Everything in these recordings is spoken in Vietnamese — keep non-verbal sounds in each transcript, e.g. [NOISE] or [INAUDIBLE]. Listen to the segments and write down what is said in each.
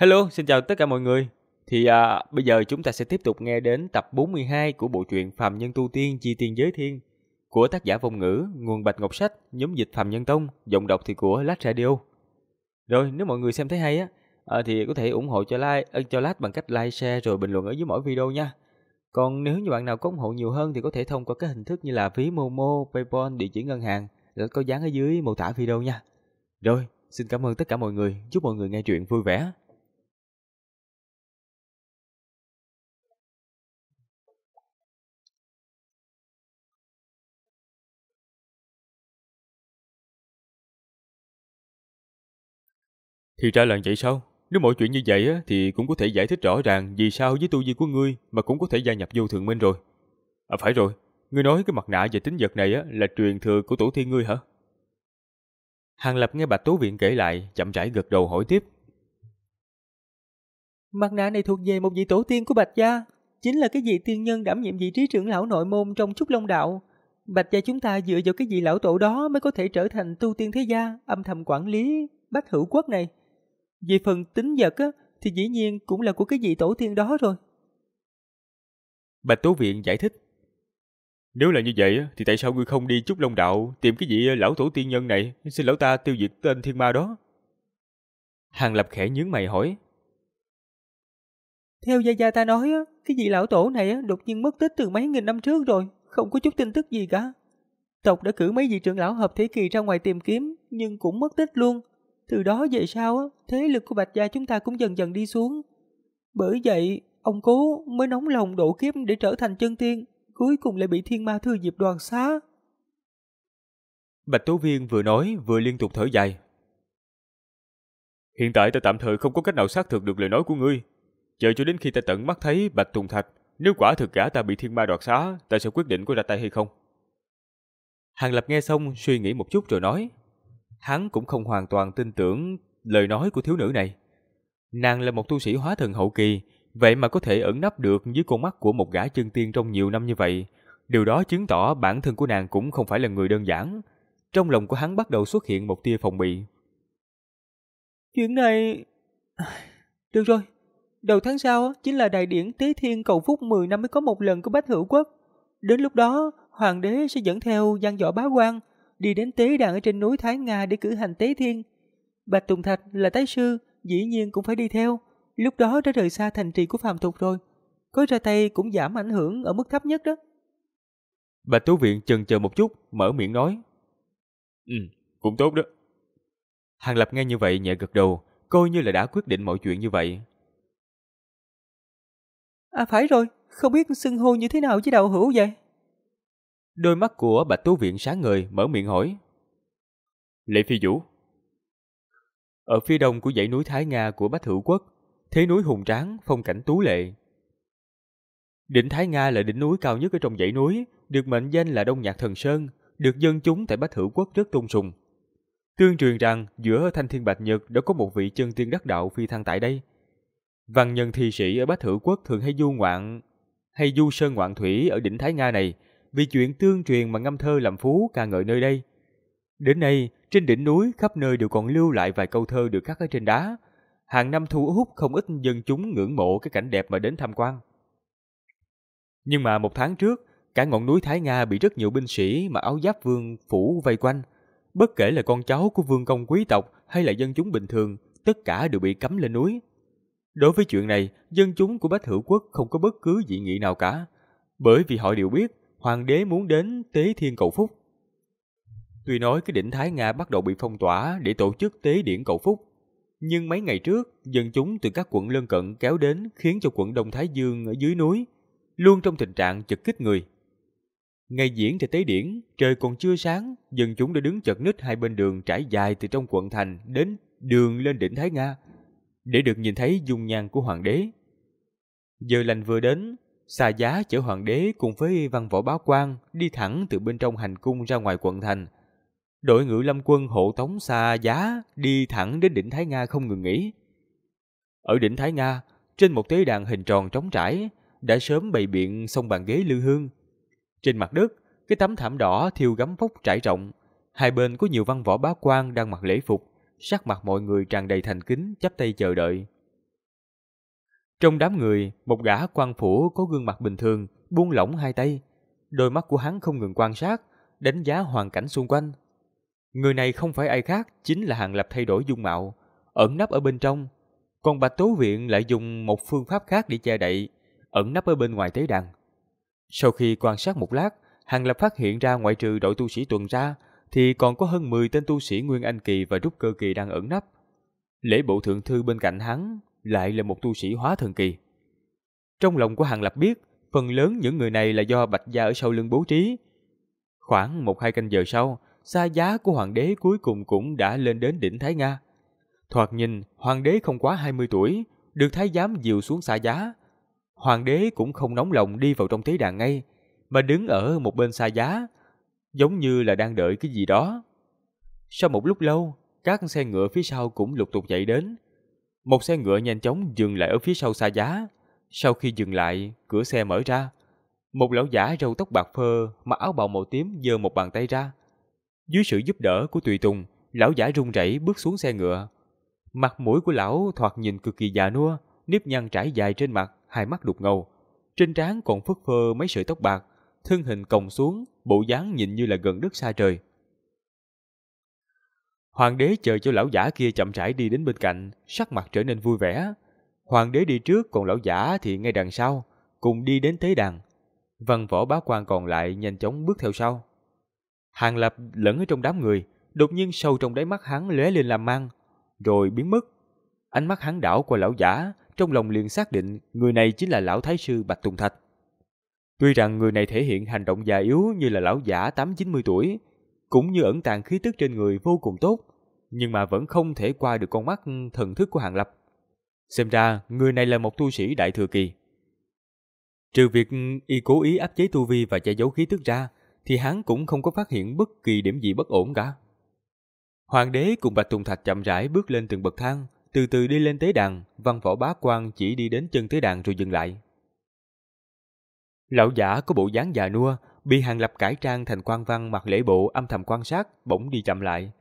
Hello, xin chào tất cả mọi người. Thì à, bây giờ chúng ta sẽ tiếp tục nghe đến tập 42 của bộ truyện Phạm Nhân Tu Tiên Chi Tiên Giới Thiên của tác giả Vong Ngữ, nguồn Bạch Ngọc Sách, nhóm dịch Phạm Nhân Tông, giọng đọc thì của Lát Radio. Rồi, nếu mọi người xem thấy hay á, à, thì có thể ủng hộ cho like, cho Lát bằng cách like, share rồi bình luận ở dưới mỗi video nha. Còn nếu như bạn nào có ủng hộ nhiều hơn thì có thể thông qua các hình thức như là phí Momo, PayPal, địa chỉ ngân hàng đã có dán ở dưới mô tả video nha. Rồi, xin cảm ơn tất cả mọi người, chúc mọi người nghe truyện vui vẻ. Thì ra là vậy sao? Nếu mọi chuyện như vậy á, thì cũng có thể giải thích rõ ràng vì sao với tu vi của ngươi mà cũng có thể gia nhập vô thượng minh rồi. À phải rồi, ngươi nói cái mặt nạ về tính vật này á, là truyền thừa của tổ thiên ngươi hả? Hàng Lập nghe Bạch Tố Viện kể lại, chậm rãi gật đầu hỏi tiếp. Mặt nạ này thuộc về một vị tổ tiên của Bạch Gia, chính là cái vị tiên nhân đảm nhiệm vị trí trưởng lão nội môn trong Trúc Long Đạo. Bạch Gia chúng ta dựa vào cái vị lão tổ đó mới có thể trở thành tu tiên thế gia, âm thầm quản lý, bách hữu quốc này. Về phần tính vật á, thì dĩ nhiên cũng là của cái vị tổ tiên đó rồi. Bạch Tố Viện giải thích. Nếu là như vậy thì tại sao ngươi không đi chút Long Đạo tìm cái vị ờ, lão tổ tiên nhân này xin lão ta tiêu diệt tên thiên ma đó? Hàng Lập khẽ nhướng mày hỏi. Theo gia gia ta nói, cái vị lão tổ này đột nhiên mất tích từ mấy nghìn năm trước rồi, không có chút tin tức gì cả. Tộc đã cử mấy vị trưởng lão hợp thế kỳ ra ngoài tìm kiếm, nhưng cũng mất tích luôn. Từ đó về sau, á, thế lực của Bạch Gia chúng ta cũng dần dần đi xuống. Bởi vậy, ông cố mới nóng lòng độ kiếp để trở thành chân tiên, cuối cùng lại bị thiên ma thư diệp đoàn xá. Bạch Tố Viên vừa nói vừa liên tục thở dài. Hiện tại ta tạm thời không có cách nào xác thực được lời nói của ngươi. Chờ cho đến khi ta tận mắt thấy Bạch Tùng Thạch, nếu quả thực cả ta bị thiên ma đoạt xá, ta sẽ quyết định có ra tay hay không. Hàng Lập nghe xong suy nghĩ một chút rồi nói. Hắn cũng không hoàn toàn tin tưởng lời nói của thiếu nữ này. Nàng là một tu sĩ hóa thần hậu kỳ, vậy mà có thể ẩn nấp được dưới con mắt của một gã chân tiên trong nhiều năm như vậy. Điều đó chứng tỏ bản thân của nàng cũng không phải là người đơn giản. Trong lòng của hắn bắt đầu xuất hiện một tia phòng bị. Chuyện này... Được rồi, đầu tháng sau chính là đại điển Tế Thiên cầu phúc 10 năm mới có một lần của Bách Hữu Quốc. Đến lúc đó, hoàng đế sẽ dẫn theo gian võ bá quan đi đến tế đàn ở trên núi Thái Nga để cử hành tế thiên. Bạch Tùng Thạch là tái sư, dĩ nhiên cũng phải đi theo, lúc đó đã rời xa thành trì của Phạm tục rồi. Có ra tay cũng giảm ảnh hưởng ở mức thấp nhất đó. Bạch Tú Viện chần chờ một chút, mở miệng nói. Ừ, cũng tốt đó. Hàng Lập nghe như vậy nhẹ gật đầu, coi như là đã quyết định mọi chuyện như vậy. À phải rồi, không biết xưng hô như thế nào với đạo hữu vậy? Đôi mắt của Bạch Tú Viện sáng người mở miệng hỏi. Lệ Phi Vũ Ở phía đông của dãy núi Thái Nga của Bách Hữu Quốc, thế núi hùng tráng, phong cảnh tú lệ. Đỉnh Thái Nga là đỉnh núi cao nhất ở trong dãy núi, được mệnh danh là Đông Nhạc Thần Sơn, được dân chúng tại Bách Hữu Quốc rất tôn sùng. Tương truyền rằng giữa Thanh Thiên Bạch Nhật đã có một vị chân tiên đắc đạo phi thăng tại đây. Văn nhân thi sĩ ở Bách Hữu Quốc thường hay du ngoạn, hay du sơn ngoạn thủy ở đỉnh Thái Nga này, vì chuyện tương truyền mà ngâm thơ làm phú ca ngợi nơi đây. Đến nay, trên đỉnh núi khắp nơi đều còn lưu lại vài câu thơ được khắc ở trên đá. Hàng năm thu hút không ít dân chúng ngưỡng mộ cái cảnh đẹp mà đến tham quan. Nhưng mà một tháng trước, cả ngọn núi Thái Nga bị rất nhiều binh sĩ mà áo giáp vương phủ vây quanh. Bất kể là con cháu của vương công quý tộc hay là dân chúng bình thường, tất cả đều bị cấm lên núi. Đối với chuyện này, dân chúng của Bách Hữu Quốc không có bất cứ dị nghị nào cả, bởi vì họ đều biết hoàng đế muốn đến tế thiên cầu phúc. Tuy nói cái đỉnh Thái Nga bắt đầu bị phong tỏa để tổ chức tế điển cầu phúc, nhưng mấy ngày trước, dân chúng từ các quận lân cận kéo đến khiến cho quận Đông Thái Dương ở dưới núi luôn trong tình trạng chật kích người. Ngày diễn thì tế điển, trời còn chưa sáng, dân chúng đã đứng chật ních hai bên đường trải dài từ trong quận thành đến đường lên đỉnh Thái Nga để được nhìn thấy dung nhan của hoàng đế. Giờ lành vừa đến, Xà giá chở hoàng đế cùng với văn võ Bá quan đi thẳng từ bên trong hành cung ra ngoài quận thành. Đội ngự lâm quân hộ tống xà giá đi thẳng đến đỉnh Thái Nga không ngừng nghỉ. Ở đỉnh Thái Nga, trên một tế đàn hình tròn trống trải, đã sớm bày biện xong bàn ghế lư hương. Trên mặt đất, cái tấm thảm đỏ thiêu gấm phốc trải rộng. Hai bên có nhiều văn võ bá quan đang mặc lễ phục, sắc mặt mọi người tràn đầy thành kính, chắp tay chờ đợi. Trong đám người, một gã quan phủ có gương mặt bình thường, buông lỏng hai tay. Đôi mắt của hắn không ngừng quan sát, đánh giá hoàn cảnh xung quanh. Người này không phải ai khác, chính là Hàng Lập thay đổi dung mạo, ẩn nấp ở bên trong. Còn Bạch Tố Viện lại dùng một phương pháp khác để che đậy, ẩn nấp ở bên ngoài tế đàn. Sau khi quan sát một lát, Hàng Lập phát hiện ra ngoại trừ đội tu sĩ tuần ra, thì còn có hơn 10 tên tu sĩ Nguyên Anh Kỳ và rút Cơ Kỳ đang ẩn nấp. Lễ bộ thượng thư bên cạnh hắn lại là một tu sĩ hóa thần kỳ. Trong lòng của Hàng Lập biết, phần lớn những người này là do Bạch Gia ở sau lưng bố trí. Khoảng một hai canh giờ sau, xa giá của hoàng đế cuối cùng cũng đã lên đến đỉnh Thái Nga. Thoạt nhìn, hoàng đế không quá 20 tuổi, được thái giám dìu xuống xa giá. Hoàng đế cũng không nóng lòng đi vào trong tế đàn ngay, mà đứng ở một bên xa giá, giống như là đang đợi cái gì đó. Sau một lúc lâu, các xe ngựa phía sau cũng lục tục chạy đến, một xe ngựa nhanh chóng dừng lại ở phía sau xa giá. Sau khi dừng lại, cửa xe mở ra. Một lão giả râu tóc bạc phơ, mặc áo bào màu tím giơ một bàn tay ra. Dưới sự giúp đỡ của tùy tùng, lão giả run rẩy bước xuống xe ngựa. Mặt mũi của lão thoạt nhìn cực kỳ già nua, nếp nhăn trải dài trên mặt, hai mắt đục ngầu. Trên trán còn phất phơ mấy sợi tóc bạc, thân hình còng xuống, bộ dáng nhìn như là gần đất xa trời. Hoàng đế chờ cho lão giả kia chậm rãi đi đến bên cạnh, sắc mặt trở nên vui vẻ. Hoàng đế đi trước còn lão giả thì ngay đằng sau, cùng đi đến tế đàn. Văn võ bá quan còn lại nhanh chóng bước theo sau. Hàng Lập lẫn ở trong đám người, đột nhiên sâu trong đáy mắt hắn lóe lên làm mang, rồi biến mất. Ánh mắt hắn đảo qua lão giả, trong lòng liền xác định người này chính là lão thái sư Bạch Tùng Thạch. Tuy rằng người này thể hiện hành động già yếu như là lão giả 8-90 tuổi, cũng như ẩn tàng khí tức trên người vô cùng tốt, nhưng mà vẫn không thể qua được con mắt thần thức của Hàng Lập. Xem ra, người này là một tu sĩ đại thừa kỳ. Trừ việc y cố ý áp chế tu vi và che giấu khí tức ra, thì hắn cũng không có phát hiện bất kỳ điểm gì bất ổn cả. Hoàng đế cùng Bạch Tùng Thạch chậm rãi bước lên từng bậc thang, từ từ đi lên tế đàn, văn võ bá quan chỉ đi đến chân tế đàn rồi dừng lại. Lão giả có bộ dáng già nua, bị Hàng Lập cải trang thành quan văn mặc lễ bộ âm thầm quan sát, bỗng đi chậm lại.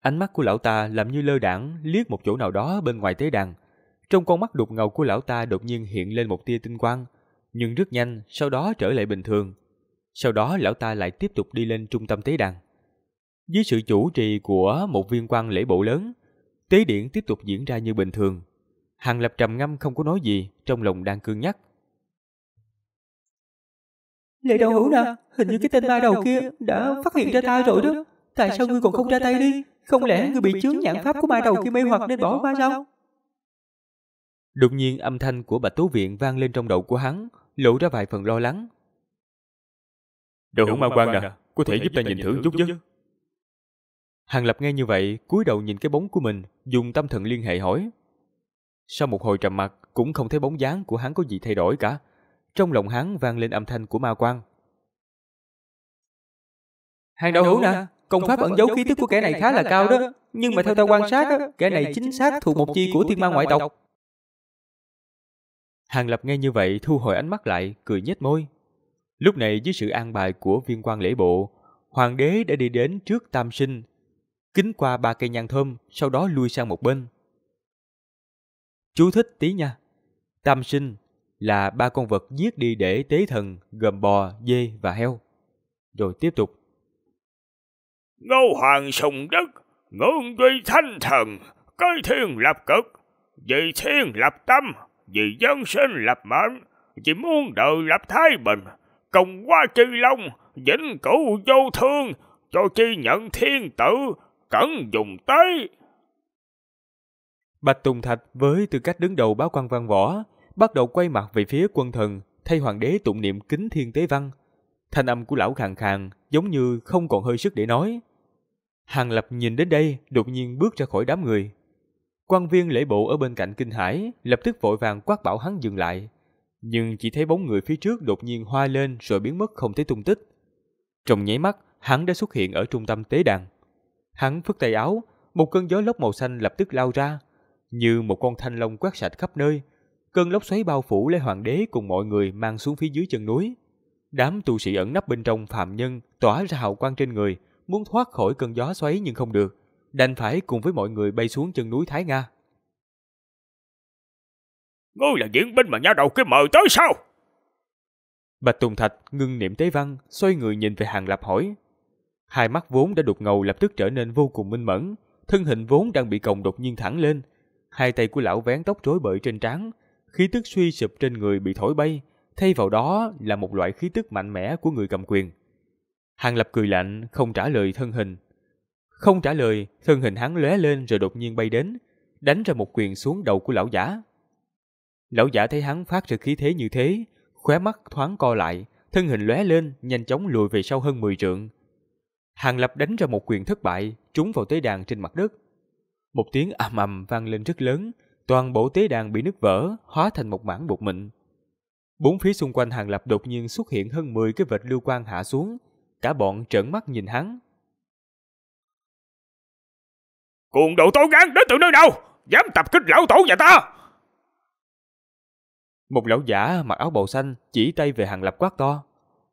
Ánh mắt của lão ta làm như lơ đảng liếc một chỗ nào đó bên ngoài tế đàn. Trong con mắt đục ngầu của lão ta đột nhiên hiện lên một tia tinh quang, nhưng rất nhanh sau đó trở lại bình thường. Sau đó lão ta lại tiếp tục đi lên trung tâm tế đàn. Dưới sự chủ trì của một viên quan lễ bộ lớn, tế điện tiếp tục diễn ra như bình thường. Hàng Lập trầm ngâm không có nói gì, trong lòng đang cương nhắc. Lệ đầu hữu nè, hình như cái tên ma đầu kia đã phát hiện ra ta rồi đó. Tại sao ngươi còn không ra tay đi? Không lẽ ngươi bị chướng nhãn pháp của ma đầu kia mê hoặc nên bỏ qua sao? Đột nhiên âm thanh của Bạch Tú Viện vang lên trong đầu của hắn, lộ ra vài phần lo lắng. Đầu hữu ma quan nè, à, à, có thể giúp ta nhìn thử chút chứ? Hàng Lập nghe như vậy, cúi đầu nhìn cái bóng của mình, dùng tâm thần liên hệ hỏi. Sau một hồi trầm mặc, cũng không thấy bóng dáng của hắn có gì thay đổi cả, trong lòng hắn vang lên âm thanh của ma quan. Hàng đạo hữu nè, công pháp ẩn giấu khí tức của kẻ này khá là cao đó, nhưng, mà theo ta quan sát, kẻ này chính xác thuộc một chi của thiên ma ngoại tộc. Hàng Lập nghe như vậy thu hồi ánh mắt lại, cười nhếch môi. Lúc này dưới sự an bài của viên quan lễ bộ, hoàng đế đã đi đến trước tam sinh, kính qua ba cây nhang thơm, sau đó lui sang một bên. Chú thích tí nha. Tam sinh là ba con vật giết đi để tế thần gồm bò, dê và heo. Rồi tiếp tục. Ngô Hoàng sùng đất, ngưỡng duy thanh thần, cõi thiên lập cực, vì thiên lập tâm, vì dân sinh lập mệnh, vì muôn đời lập thái bình, Công qua chi long, vĩnh cửu vô thương, cho chi nhận thiên tử, cẩn dùng tới. Bạch Tùng Thạch với tư cách đứng đầu báo quan văn võ bắt đầu quay mặt về phía quân thần, thay hoàng đế tụng niệm kính thiên tế văn. Thanh âm của lão khàn khàn, giống như không còn hơi sức để nói. Hàng Lập nhìn đến đây, đột nhiên bước ra khỏi đám người. Quan viên lễ bộ ở bên cạnh kinh hải, lập tức vội vàng quát bảo hắn dừng lại. Nhưng chỉ thấy bóng người phía trước đột nhiên hoa lên rồi biến mất không thấy tung tích. Trong nháy mắt, hắn đã xuất hiện ở trung tâm tế đàn. Hắn phất tay áo, một cơn gió lốc màu xanh lập tức lao ra, như một con thanh long quét sạch khắp nơi, cơn lốc xoáy bao phủ lấy Hoàng đế cùng mọi người mang xuống phía dưới chân núi. Đám tu sĩ ẩn nấp bên trong phạm nhân tỏa ra hào quang trên người, muốn thoát khỏi cơn gió xoáy nhưng không được, đành phải cùng với mọi người bay xuống chân núi Thái Nga. Ngươi là diễn binh mà nha đầu kia mời tới sao? Bạch Tùng Thạch ngưng niệm tế văn, xoay người nhìn về Hàng Lập hỏi. Hai mắt vốn đã đục ngầu lập tức trở nên vô cùng minh mẫn, thân hình vốn đang bị còng đột nhiên thẳng lên. Hai tay của lão vén tóc rối bời trên trán, khí tức suy sụp trên người bị thổi bay, thay vào đó là một loại khí tức mạnh mẽ của người cầm quyền. Hàng Lập cười lạnh, không trả lời thân hình. Không trả lời, thân hình hắn lóe lên rồi đột nhiên bay đến, đánh ra một quyền xuống đầu của lão giả. Lão giả thấy hắn phát ra khí thế như thế, khóe mắt thoáng co lại, thân hình lóe lên, nhanh chóng lùi về sau hơn 10 trượng. Hàng Lập đánh ra một quyền thất bại, trúng vào tế đàn trên mặt đất. Một tiếng ầm ầm vang lên rất lớn, toàn bộ tế đàn bị nứt vỡ, hóa thành một mảng bột mịn. Bốn phía xung quanh hàng lập đột nhiên xuất hiện hơn 10 cái vệt lưu quang hạ xuống, cả bọn trợn mắt nhìn hắn. Cuồng độ tối gan đến từ nơi nào, dám tập kích lão tổ nhà ta! Một lão giả mặc áo bầu xanh chỉ tay về hàng lập quát to.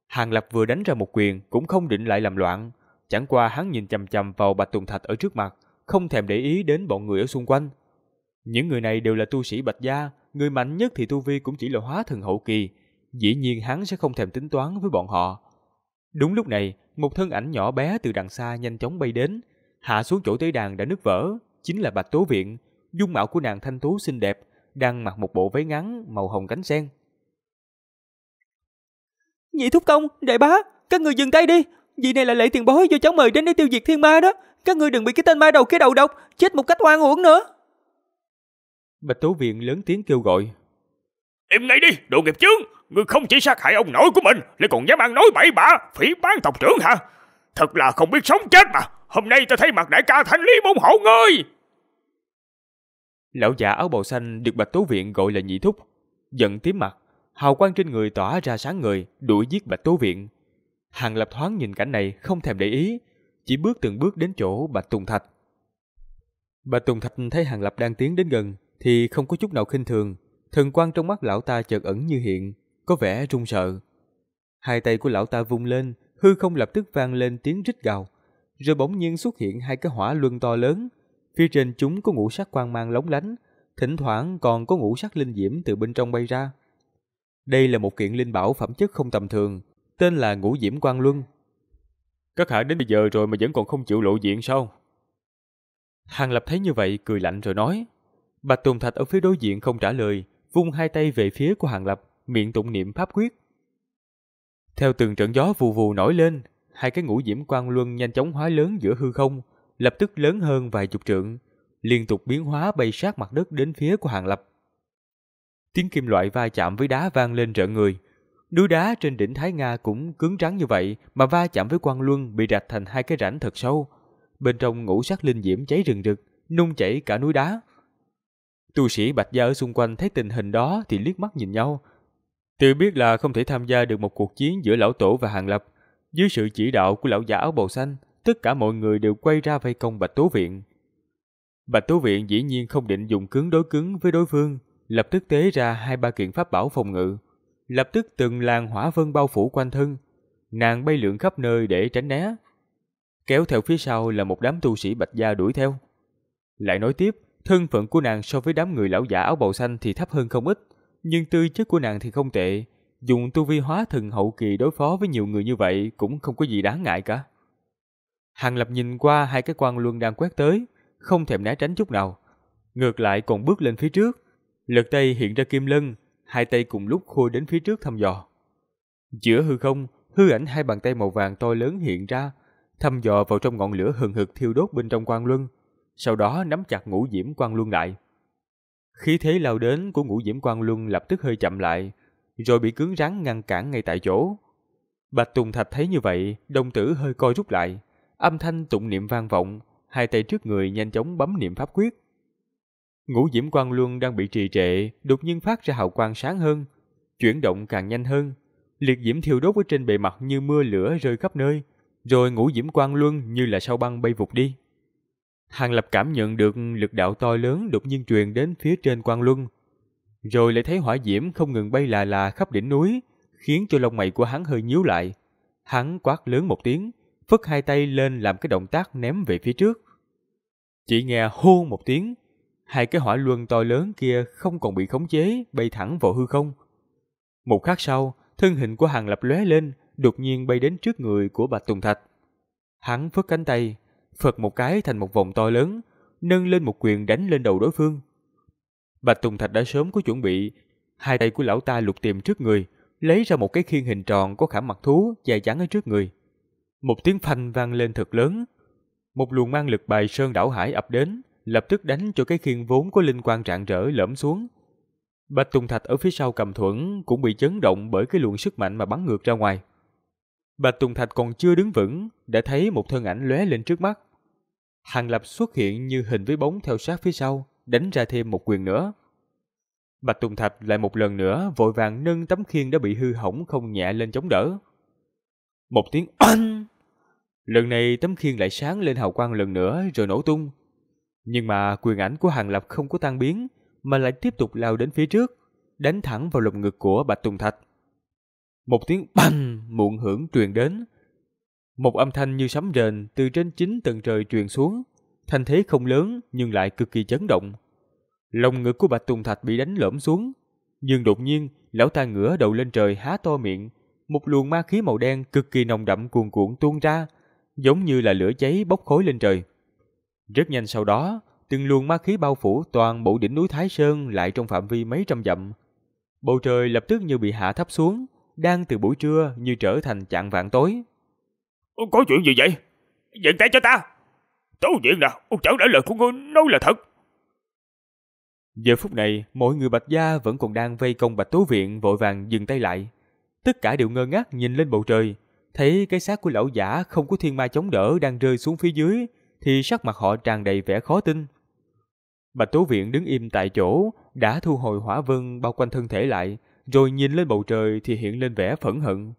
Hàng lập vừa đánh ra một quyền cũng không định lại làm loạn, chẳng qua hắn nhìn chằm chằm vào Bạch Tùng Thạch ở trước mặt, không thèm để ý đến bọn người ở xung quanh, những người này đều là tu sĩ Bạch Gia, người mạnh nhất thì tu vi cũng chỉ là hóa thần hậu kỳ. Dĩ nhiên hắn sẽ không thèm tính toán với bọn họ. Đúng lúc này, một thân ảnh nhỏ bé từ đằng xa nhanh chóng bay đến, hạ xuống chỗ tế đàn đã nứt vỡ, chính là Bạch Tố Viện. Dung mạo của nàng thanh tú xinh đẹp, đang mặc một bộ váy ngắn màu hồng cánh sen. Nhị thúc công, đại bá, các người dừng tay đi. Vị này là lễ tiền bối do cháu mời đến để tiêu diệt thiên ma đó. Các người đừng bị cái tên ma đầu kia đầu độc, chết một cách oan uổng nữa. Bạch Tố Viện lớn tiếng kêu gọi. Im ngay đi, đồ nghiệp chướng! Ngươi không chỉ sát hại ông nội của mình, lại còn dám ăn nói bậy bạ, phỉ bán tộc trưởng hả? Thật là không biết sống chết mà! Hôm nay ta thấy mặt đại ca thanh lý môn hộ ngươi! Lão giả áo bào xanh được Bạch Tố Viện gọi là nhị thúc. Giận tím mặt, hào quang trên người tỏa ra sáng người, đuổi giết Bạch Tố Viện. Hàng lập thoáng nhìn cảnh này không thèm để ý, chỉ bước từng bước đến chỗ Bạch Tùng Thạch. Bạch Tùng Thạch thấy Hàng Lập đang tiến đến gần, thì không có chút nào khinh thường, thần quan trong mắt lão ta chợt ẩn như hiện, có vẻ run sợ. Hai tay của lão ta vung lên, hư không lập tức vang lên tiếng rít gào, rồi bỗng nhiên xuất hiện hai cái hỏa luân to lớn, phía trên chúng có ngũ sắc quang mang lóng lánh, thỉnh thoảng còn có ngũ sắc linh diễm từ bên trong bay ra. Đây là một kiện linh bảo phẩm chất không tầm thường, tên là Ngũ Diễm Quang Luân. Các hạ đến bây giờ rồi mà vẫn còn không chịu lộ diện sao? Hàng Lập thấy như vậy cười lạnh rồi nói. Bạch Tùng Thạch ở phía đối diện không trả lời, vung hai tay về phía của Hàng Lập, miệng tụng niệm pháp quyết. Theo từng trận gió vù vù nổi lên, hai cái ngũ diễm quang luân nhanh chóng hóa lớn giữa hư không, lập tức lớn hơn vài chục trượng, liên tục biến hóa bay sát mặt đất đến phía của Hàng Lập. Tiếng kim loại va chạm với đá vang lên rợn người. Núi đá trên đỉnh Thái Nga cũng cứng rắn như vậy mà va chạm với quang luân bị rạch thành hai cái rãnh thật sâu. Bên trong ngũ sắc linh diễm cháy rừng rực, nung chảy cả núi đá. Tu sĩ Bạch Gia ở xung quanh thấy tình hình đó thì liếc mắt nhìn nhau. Tự biết là không thể tham gia được một cuộc chiến giữa lão tổ và hàng lập. Dưới sự chỉ đạo của lão giả áo bầu xanh, tất cả mọi người đều quay ra vây công Bạch Tố Viện. Bạch Tố Viện dĩ nhiên không định dùng cứng đối cứng với đối phương, lập tức tế ra hai ba kiện pháp bảo phòng ngự. Lập tức từng làng hỏa vân bao phủ quanh thân, nàng bay lượn khắp nơi để tránh né. Kéo theo phía sau là một đám tu sĩ Bạch Gia đuổi theo. Lại nói tiếp, Thân phận của nàng so với đám người lão giả áo bào xanh thì thấp hơn không ít, nhưng tư chất của nàng thì không tệ. Dùng tu vi hóa thần hậu kỳ đối phó với nhiều người như vậy cũng không có gì đáng ngại cả. Hàng Lập nhìn qua hai cái quan luân đang quét tới, không thèm né tránh chút nào. Ngược lại còn bước lên phía trước, lật tay hiện ra kim lân, hai tay cùng lúc khua đến phía trước thăm dò. Giữa hư không, hư ảnh hai bàn tay màu vàng to lớn hiện ra, thăm dò vào trong ngọn lửa hừng hực thiêu đốt bên trong quan luân sau đó nắm chặt ngũ diễm quan luân lại. Khí thế lao đến của ngũ diễm quan luân lập tức hơi chậm lại, rồi bị cứng rắn ngăn cản ngay tại chỗ. Bạch Tùng Thạch thấy như vậy, đồng tử hơi co rút lại, âm thanh tụng niệm vang vọng, hai tay trước người nhanh chóng bấm niệm pháp quyết. Ngũ diễm quan luân đang bị trì trệ, đột nhiên phát ra hào quang sáng hơn, chuyển động càng nhanh hơn, liệt diễm thiêu đốt ở trên bề mặt như mưa lửa rơi khắp nơi, rồi ngũ diễm quang luân như là sao băng bay vụt đi. Hàng Lập cảm nhận được lực đạo to lớn đột nhiên truyền đến phía trên quan luân. Rồi lại thấy hỏa diễm không ngừng bay là là khắp đỉnh núi, khiến cho lông mày của hắn hơi nhíu lại. Hắn quát lớn một tiếng, phất hai tay lên làm cái động tác ném về phía trước. Chỉ nghe hô một tiếng, hai cái hỏa luân to lớn kia không còn bị khống chế, bay thẳng vào hư không. Một khắc sau, thân hình của Hàng Lập lóe lên, đột nhiên bay đến trước người của Bạch Tùng Thạch. Hắn phất cánh tay, phật một cái thành một vòng to lớn, nâng lên một quyền đánh lên đầu đối phương. Bạch Tùng Thạch đã sớm có chuẩn bị, hai tay của lão ta lục tìm trước người, lấy ra một cái khiên hình tròn có khảm mặt thú dài chắn ở trước người. Một tiếng phanh vang lên thật lớn, một luồng mang lực bài sơn đảo hải ập đến, lập tức đánh cho cái khiên vốn có linh quan rạng rỡ lõm xuống. Bạch Tùng Thạch ở phía sau cầm thuẫn cũng bị chấn động bởi cái luồng sức mạnh mà bắn ngược ra ngoài. Bạch Tùng Thạch còn chưa đứng vững, đã thấy một thân ảnh lóe lên trước mắt. Hàng Lập xuất hiện như hình với bóng theo sát phía sau, đánh ra thêm một quyền nữa. Bạch Tùng Thạch lại một lần nữa vội vàng nâng tấm khiên đã bị hư hỏng không nhẹ lên chống đỡ. Một tiếng oanh! [CLEARS THROAT] Lần này tấm khiên lại sáng lên hào quang lần nữa rồi nổ tung. Nhưng mà quyền ảnh của Hàng Lập không có tan biến mà lại tiếp tục lao đến phía trước, đánh thẳng vào lồng ngực của Bạch Tùng Thạch. Một tiếng bành [CLEARS THROAT] muộn hưởng truyền đến, một âm thanh như sấm rền từ trên chính tầng trời truyền xuống, thanh thế không lớn nhưng lại cực kỳ chấn động. Lồng ngực của Bạch Tùng Thạch bị đánh lõm xuống, nhưng đột nhiên, lão ta ngửa đầu lên trời há to miệng, một luồng ma khí màu đen cực kỳ nồng đậm cuồn cuộn tuôn ra, giống như là lửa cháy bốc khói lên trời. Rất nhanh sau đó, từng luồng ma khí bao phủ toàn bộ đỉnh núi Thái Sơn lại trong phạm vi mấy trăm dặm. Bầu trời lập tức như bị hạ thấp xuống, đang từ buổi trưa như trở thành trạng vạn tối. Có chuyện gì vậy? dừng tay cho ta. Tố diện nè, ông chẳng đã lời của ngươi nói là thật. Giờ phút này, mọi người Bạch Gia vẫn còn đang vây công Bạch Tố Viện vội vàng dừng tay lại. Tất cả đều ngơ ngác nhìn lên bầu trời, thấy cái xác của lão giả không có thiên ma chống đỡ đang rơi xuống phía dưới, thì sắc mặt họ tràn đầy vẻ khó tin. Bạch Tố Viện đứng im tại chỗ, đã thu hồi hỏa vân bao quanh thân thể lại, rồi nhìn lên bầu trời thì hiện lên vẻ phẫn hận.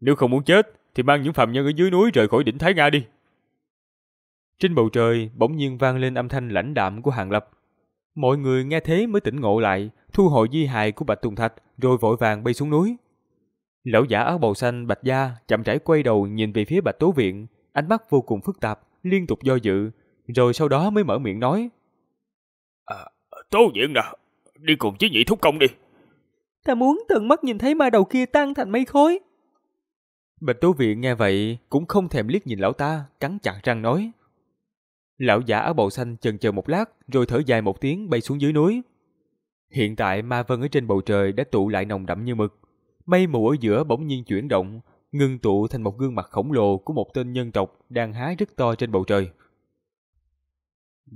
Nếu không muốn chết, thì mang những phạm nhân ở dưới núi rời khỏi đỉnh Thái Nga đi. Trên bầu trời bỗng nhiên vang lên âm thanh lãnh đạm của Hàng Lập. Mọi người nghe thế mới tỉnh ngộ lại, thu hồi di hài của Bạch Tùng Thạch rồi vội vàng bay xuống núi. Lão giả áo bầu xanh Bạch Gia chậm rãi quay đầu nhìn về phía Bạch Tố Viện, ánh mắt vô cùng phức tạp, liên tục do dự, rồi sau đó mới mở miệng nói. À, Tố Viện nè, đi cùng chứ nhị thúc công đi. Ta muốn tận mắt nhìn thấy ma đầu kia tan thành mây khối. Bạch Tố Viện nghe vậy cũng không thèm liếc nhìn lão ta, cắn chặt răng nói. Lão giả ở bầu xanh chần chờ một lát rồi thở dài một tiếng bay xuống dưới núi. Hiện tại ma vân ở trên bầu trời đã tụ lại nồng đậm như mực. Mây mù ở giữa bỗng nhiên chuyển động, ngưng tụ thành một gương mặt khổng lồ của một tên nhân tộc đang hái rất to trên bầu trời.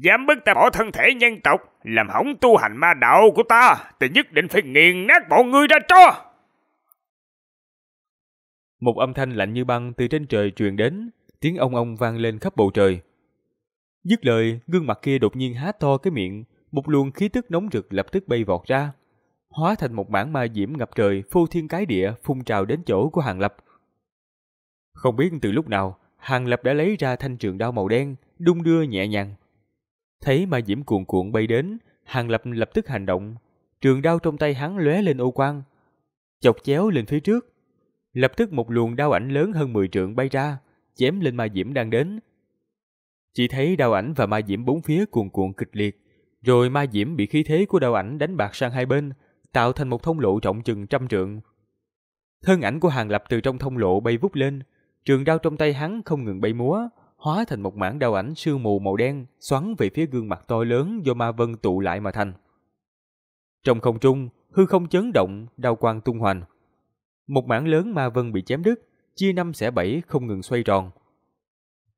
Dám bức ta bỏ thân thể nhân tộc, làm hỏng tu hành ma đạo của ta, thì nhất định phải nghiền nát bọn ngươi ra cho! Một âm thanh lạnh như băng từ trên trời truyền đến, tiếng ong ong vang lên khắp bầu trời. Dứt lời, gương mặt kia đột nhiên há to cái miệng, một luồng khí tức nóng rực lập tức bay vọt ra, hóa thành một bản ma diễm ngập trời, phô thiên cái địa phun trào đến chỗ của Hàng Lập. Không biết từ lúc nào, Hàng Lập đã lấy ra thanh trường đao màu đen, đung đưa nhẹ nhàng. Thấy ma diễm cuồn cuộn bay đến, Hàng Lập lập tức hành động, trường đao trong tay hắn lóe lên ô quang, chọc chéo lên phía trước, Lập tức một luồng đao ảnh lớn hơn 10 trượng bay ra, chém lên ma diễm đang đến. Chỉ thấy đao ảnh và ma diễm bốn phía cuồn cuộn kịch liệt, rồi ma diễm bị khí thế của đao ảnh đánh bạc sang hai bên, tạo thành một thông lộ rộng chừng trăm trượng. Thân ảnh của Hàng Lập từ trong thông lộ bay vút lên, trường đao trong tay hắn không ngừng bay múa, hóa thành một mảng đao ảnh sương mù màu đen xoắn về phía gương mặt to lớn do ma vân tụ lại mà thành. Trong không trung, hư không chấn động, đao quang tung hoành. Một mảng lớn ma vân bị chém đứt, chia năm xẻ bảy không ngừng xoay tròn.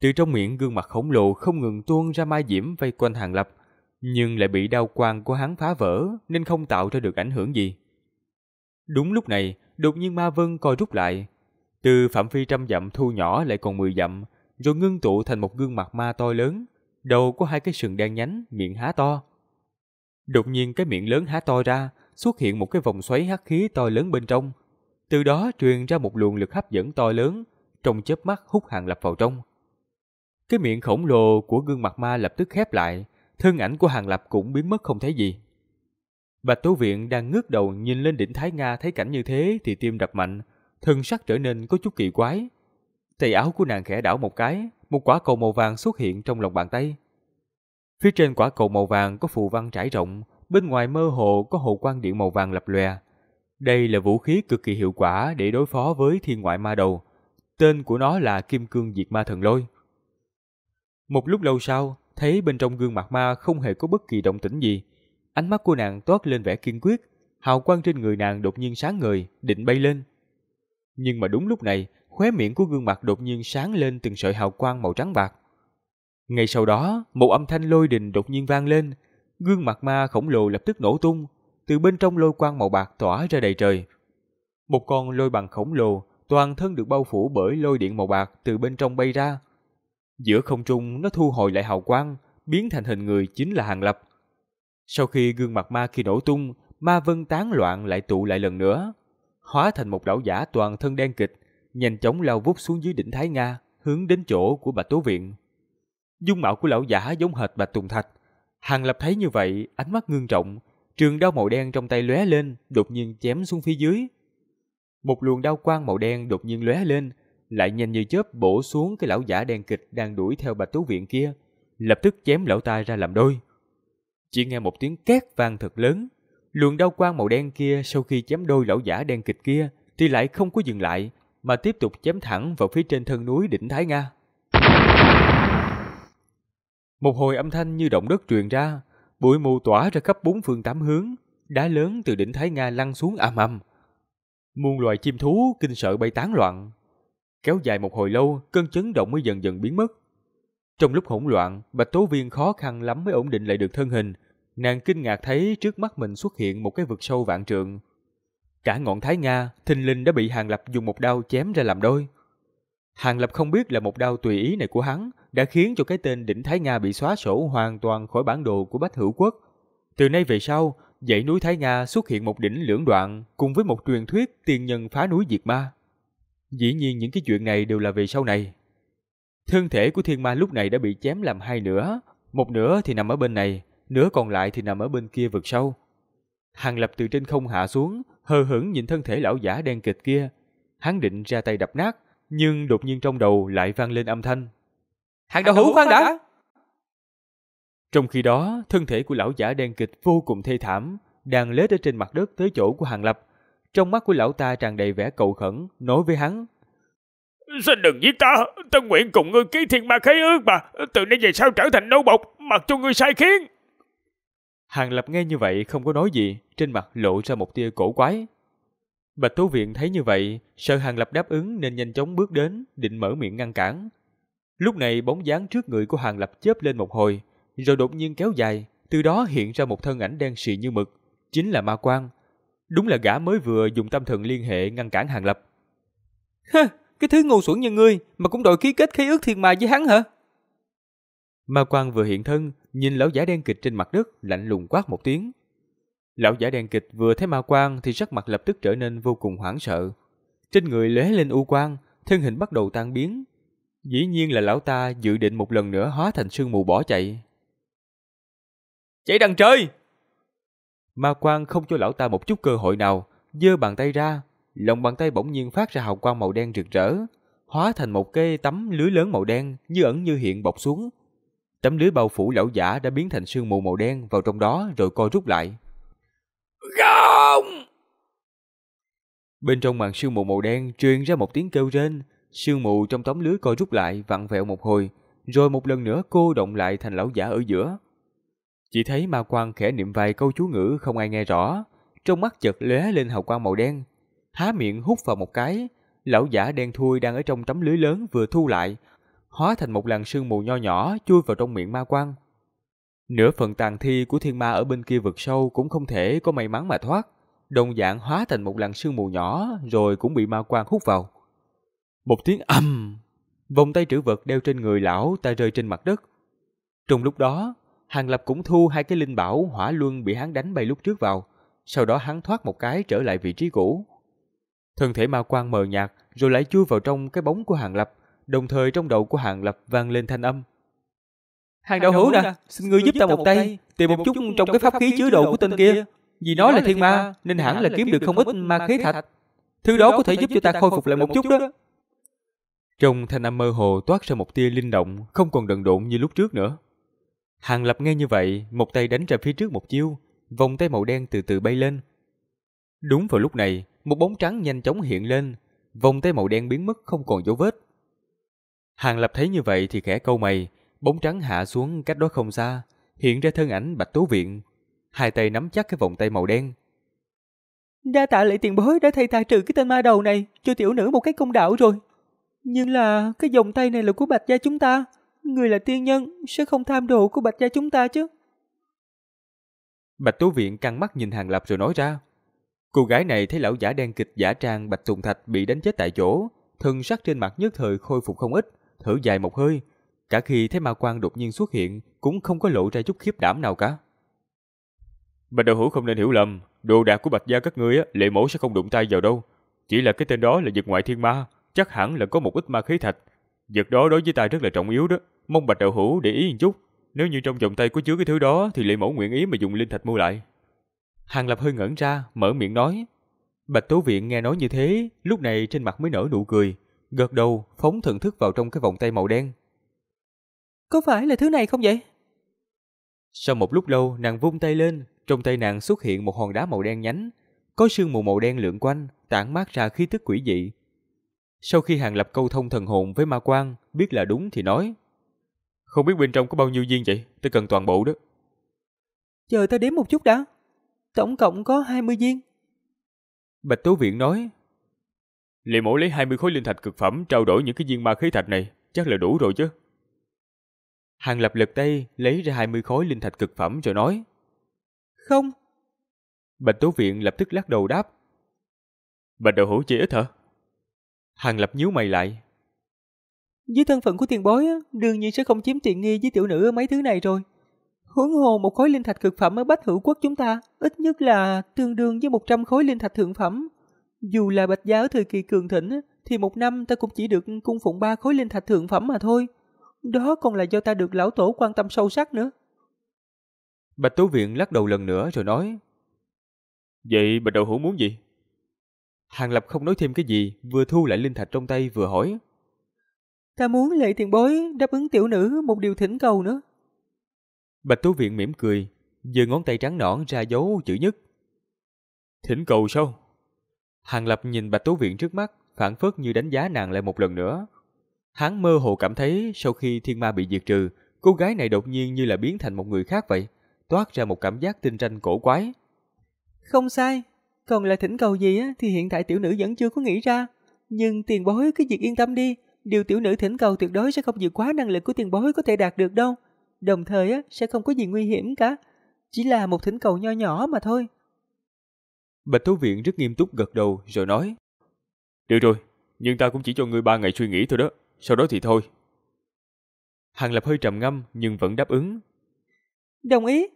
Từ trong miệng gương mặt khổng lồ không ngừng tuôn ra ma diễm vây quanh hàng lập, nhưng lại bị đau quang của hắn phá vỡ nên không tạo ra được ảnh hưởng gì. Đúng lúc này, đột nhiên ma vân co rút lại. Từ phạm phi trăm dặm thu nhỏ lại còn mười dặm, rồi ngưng tụ thành một gương mặt ma to lớn, đầu có hai cái sừng đen nhánh, miệng há to. Đột nhiên cái miệng lớn há to ra, xuất hiện một cái vòng xoáy hắc khí to lớn bên trong – từ đó truyền ra một luồng lực hấp dẫn to lớn, trong chớp mắt hút hàng lập vào trong. Cái miệng khổng lồ của gương mặt ma lập tức khép lại, thân ảnh của hàng lập cũng biến mất không thấy gì. Bạch Tố Viện đang ngước đầu nhìn lên đỉnh Thái Nga thấy cảnh như thế thì tim đập mạnh, thân sắc trở nên có chút kỳ quái. Tay áo của nàng khẽ đảo một cái, một quả cầu màu vàng xuất hiện trong lòng bàn tay. Phía trên quả cầu màu vàng có phù văn trải rộng, bên ngoài mơ hồ có hồ quang điện màu vàng lập lòe, đây là vũ khí cực kỳ hiệu quả để đối phó với thiên ngoại ma đầu. Tên của nó là Kim Cương Diệt Ma Thần Lôi. Một lúc lâu sau, thấy bên trong gương mặt ma không hề có bất kỳ động tĩnh gì. Ánh mắt của nàng toát lên vẻ kiên quyết, hào quang trên người nàng đột nhiên sáng ngời, định bay lên. Nhưng mà đúng lúc này, khóe miệng của gương mặt đột nhiên sáng lên từng sợi hào quang màu trắng bạc. Ngay sau đó, một âm thanh lôi đình đột nhiên vang lên, gương mặt ma khổng lồ lập tức nổ tung, từ bên trong lôi quang màu bạc tỏa ra đầy trời. Một con lôi bằng khổng lồ, toàn thân được bao phủ bởi lôi điện màu bạc từ bên trong bay ra. Giữa không trung nó thu hồi lại hào quang, biến thành hình người chính là Hàng Lập. Sau khi gương mặt ma khi nổ tung, ma vân tán loạn lại tụ lại lần nữa, hóa thành một lão giả toàn thân đen kịch, nhanh chóng lao vút xuống dưới đỉnh Thái Nga, hướng đến chỗ của bà Tố Viện. Dung mạo của lão giả giống hệt bà Tùng Thạch. Hàng Lập thấy như vậy, ánh mắt ngương trọng, Trường đao màu đen trong tay lóe lên, đột nhiên chém xuống phía dưới. Một luồng đao quang màu đen đột nhiên lóe lên, lại nhanh như chớp bổ xuống cái lão giả đen kịch đang đuổi theo Bạch Tú Viện kia, lập tức chém lão ta ra làm đôi. Chỉ nghe một tiếng két vang thật lớn, luồng đao quang màu đen kia sau khi chém đôi lão giả đen kịch kia thì lại không có dừng lại, mà tiếp tục chém thẳng vào phía trên thân núi đỉnh Thái Nga. Một hồi âm thanh như động đất truyền ra, bụi mù tỏa ra khắp bốn phương tám hướng, đá lớn từ đỉnh Thái Nga lăn xuống ầm ầm. Muôn loài chim thú kinh sợ bay tán loạn. Kéo dài một hồi lâu, cơn chấn động mới dần dần biến mất. Trong lúc hỗn loạn, Bạch Tố Viên khó khăn lắm mới ổn định lại được thân hình. Nàng kinh ngạc thấy trước mắt mình xuất hiện một cái vực sâu vạn trượng. Cả ngọn Thái Nga, thình linh đã bị Hàng Lập dùng một đao chém ra làm đôi. Hàng Lập không biết là một đao tùy ý này của hắn đã khiến cho cái tên đỉnh Thái Nga bị xóa sổ hoàn toàn khỏi bản đồ của Bách Hữu Quốc. Từ nay về sau, dãy núi Thái Nga xuất hiện một đỉnh lưỡng đoạn cùng với một truyền thuyết tiên nhân phá núi diệt ma. Dĩ nhiên những cái chuyện này đều là về sau này. Thân thể của thiên ma lúc này đã bị chém làm hai nửa, một nửa thì nằm ở bên này, nửa còn lại thì nằm ở bên kia vực sâu. Hàng lập từ trên không hạ xuống, hờ hững nhìn thân thể lão giả đen kịch kia. Hắn định ra tay đập nát, nhưng đột nhiên trong đầu lại vang lên âm thanh Hàng đầu hữu khoan đã. Trong khi đó, thân thể của lão giả đen kịch vô cùng thê thảm, đang lết ở trên mặt đất tới chỗ của Hàng Lập. Trong mắt của lão ta tràn đầy vẻ cầu khẩn, nói với hắn. Xin đừng giết ta, ta nguyện cùng ngươi ký thiên ma khế ước mà, từ nay về sau trở thành nô bộc, mặc cho ngươi sai khiến. Hàng Lập nghe như vậy không có nói gì, trên mặt lộ ra một tia cổ quái. Bạch Tố Viện thấy như vậy, sợ Hàng Lập đáp ứng nên nhanh chóng bước đến, định mở miệng ngăn cản. Lúc này bóng dáng trước người của Hàng Lập chớp lên một hồi, rồi đột nhiên kéo dài, từ đó hiện ra một thân ảnh đen sì như mực, chính là Ma Quang. Đúng là gã mới vừa dùng tâm thần liên hệ ngăn cản Hàng Lập. Hơ, cái thứ ngu xuẩn như ngươi mà cũng đòi ký kết khí ước thiên ma với hắn hả? Ma Quang vừa hiện thân, nhìn lão giả đen kịch trên mặt đất, lạnh lùng quát một tiếng. Lão giả đen kịch vừa thấy ma quang thì sắc mặt lập tức trở nên vô cùng hoảng sợ. Trên người lóe lên u quang, thân hình bắt đầu tan biến, Dĩ nhiên là lão ta dự định một lần nữa hóa thành sương mù bỏ chạy. Chạy đằng trời! Ma quang không cho lão ta một chút cơ hội nào, giơ bàn tay ra, lòng bàn tay bỗng nhiên phát ra hào quang màu đen rực rỡ, hóa thành một cây tấm lưới lớn màu đen như ẩn như hiện bọc xuống. Tấm lưới bao phủ lão giả đã biến thành sương mù màu đen vào trong đó rồi co rút lại. Không! Bên trong màn sương mù màu đen truyền ra một tiếng kêu rên, Sương mù trong tấm lưới co rút lại vặn vẹo một hồi, rồi một lần nữa cô động lại thành lão giả ở giữa. Chỉ thấy ma quan khẽ niệm vài câu chú ngữ không ai nghe rõ, trong mắt chợt lóe lên hào quang màu đen, há miệng hút vào một cái, lão giả đen thui đang ở trong tấm lưới lớn vừa thu lại, hóa thành một làn sương mù nho nhỏ chui vào trong miệng ma quan. Nửa phần tàn thi của thiên ma ở bên kia vực sâu cũng không thể có may mắn mà thoát, đồng dạng hóa thành một làn sương mù nhỏ rồi cũng bị ma quan hút vào. Một tiếng ầm, vòng tay trữ vật đeo trên người lão ta rơi trên mặt đất. Trong lúc đó, Hàng Lập cũng thu hai cái linh bảo hỏa luân bị hắn đánh bay lúc trước vào, sau đó hắn thoát một cái trở lại vị trí cũ. Thân thể ma quang mờ nhạt rồi lại chui vào trong cái bóng của Hàng Lập, đồng thời trong đầu của Hàng Lập vang lên thanh âm. Hàng đạo hữu nè, xin ngươi giúp ta một tay, tìm một chút trong cái pháp khí chứa đồ của tên kia. Vì nó là thiên ma, nên hẳn là kiếm được không ít ma khí thạch. Thứ đó có thể giúp cho ta khôi phục lại một chút đó. Trong thanh âm mơ hồ toát ra một tia linh động, không còn đần độn như lúc trước nữa. Hàng Lập nghe như vậy, một tay đánh ra phía trước một chiêu, vòng tay màu đen từ từ bay lên. Đúng vào lúc này, một bóng trắng nhanh chóng hiện lên, vòng tay màu đen biến mất không còn dấu vết. Hàng Lập thấy như vậy thì khẽ câu mày, bóng trắng hạ xuống cách đó không xa, hiện ra thân ảnh Bạch Tố Viện. Hai tay nắm chắc cái vòng tay màu đen. Đa tạ lễ tiền bối đã thay ta trừ cái tên ma đầu này, cho tiểu nữ một cái công đạo rồi. Nhưng là cái vòng tay này là của Bạch gia chúng ta. Người là tiên nhân, sẽ không tham đồ của Bạch gia chúng ta chứ. Bạch Tú Viện căng mắt nhìn Hàng Lập rồi nói ra. Cô gái này thấy lão giả đen kịch giả trang Bạch Tùng Thạch bị đánh chết tại chỗ, thân sắc trên mặt nhất thời khôi phục không ít, thở dài một hơi. Cả khi thấy ma quan đột nhiên xuất hiện, cũng không có lộ ra chút khiếp đảm nào cả. Bạch đạo hữu không nên hiểu lầm, đồ đạc của Bạch gia các ngươi lệ mẫu sẽ không đụng tay vào đâu. Chỉ là cái tên đó là vật ngoại thiên ma, chắc hẳn là có một ít ma khí thạch. Vật đó đối với ta rất là trọng yếu đó, mong Bạch Đạo Hữu để ý một chút. Nếu như trong vòng tay có chứa cái thứ đó thì Lệ Mẫu nguyện ý mà dùng linh thạch mua lại. Hàng Lập hơi ngẩn ra, mở miệng nói. Bạch Tố Viện nghe nói như thế, lúc này trên mặt mới nở nụ cười, gật đầu, phóng thần thức vào trong cái vòng tay màu đen. Có phải là thứ này không vậy? Sau một lúc lâu, nàng vung tay lên, trong tay nàng xuất hiện một hòn đá màu đen nhánh, có sương mù màu đen lượn quanh, tản mát ra khí tức quỷ dị, sau khi Hàng Lập câu thông thần hồn với ma quan, biết là đúng thì nói. Không biết bên trong có bao nhiêu viên vậy, tôi cần toàn bộ đó. Chờ ta đếm một chút đã. Tổng cộng có 20 viên. Bạch Tố Viện nói. Lệ mỗi lấy 20 khối linh thạch cực phẩm trao đổi những cái viên ma khí thạch này, chắc là đủ rồi chứ. Hàng Lập lật tay lấy ra 20 khối linh thạch cực phẩm rồi nói. Không. Bạch Tố Viện lập tức lắc đầu đáp. Bạch Đầu Hữu chỉ ít hả? Hàng Lập nhíu mày lại. Với thân phận của tiền bối, đương nhiên sẽ không chiếm tiện nghi với tiểu nữ mấy thứ này rồi. Huống hồ một khối linh thạch cực phẩm ở Bách Hữu Quốc chúng ta ít nhất là tương đương với 100 khối linh thạch thượng phẩm. Dù là bạch giáo thời kỳ cường thịnh thì một năm ta cũng chỉ được cung phụng ba khối linh thạch thượng phẩm mà thôi. Đó còn là do ta được lão tổ quan tâm sâu sắc nữa. Bạch Tố Viện lắc đầu lần nữa rồi nói Vậy bạch đầu hữu muốn gì? Hàng Lập không nói thêm cái gì, vừa thu lại linh thạch trong tay vừa hỏi. Ta muốn lệ tiền bối đáp ứng tiểu nữ một điều thỉnh cầu nữa. Bạch Tú Viện mỉm cười, giơ ngón tay trắng nõn ra dấu chữ nhất. Thỉnh cầu sao? Hàng Lập nhìn Bạch Tú Viện trước mắt, phản phất như đánh giá nàng lại một lần nữa. Hắn mơ hồ cảm thấy sau khi thiên ma bị diệt trừ, cô gái này đột nhiên như là biến thành một người khác vậy, toát ra một cảm giác tinh ranh cổ quái. Không sai, còn là thỉnh cầu gì á, thì hiện tại tiểu nữ vẫn chưa có nghĩ ra. Nhưng tiền bối cứ việc yên tâm đi, điều tiểu nữ thỉnh cầu tuyệt đối sẽ không vượt quá năng lực của tiền bối có thể đạt được đâu. Đồng thời á, sẽ không có gì nguy hiểm cả. Chỉ là một thỉnh cầu nho nhỏ mà thôi. Bạch Thú Viện rất nghiêm túc gật đầu rồi nói. Được rồi, nhưng ta cũng chỉ cho ngươi ba ngày suy nghĩ thôi đó. Sau đó thì thôi. Hàng Lập hơi trầm ngâm nhưng vẫn đáp ứng. Đồng ý.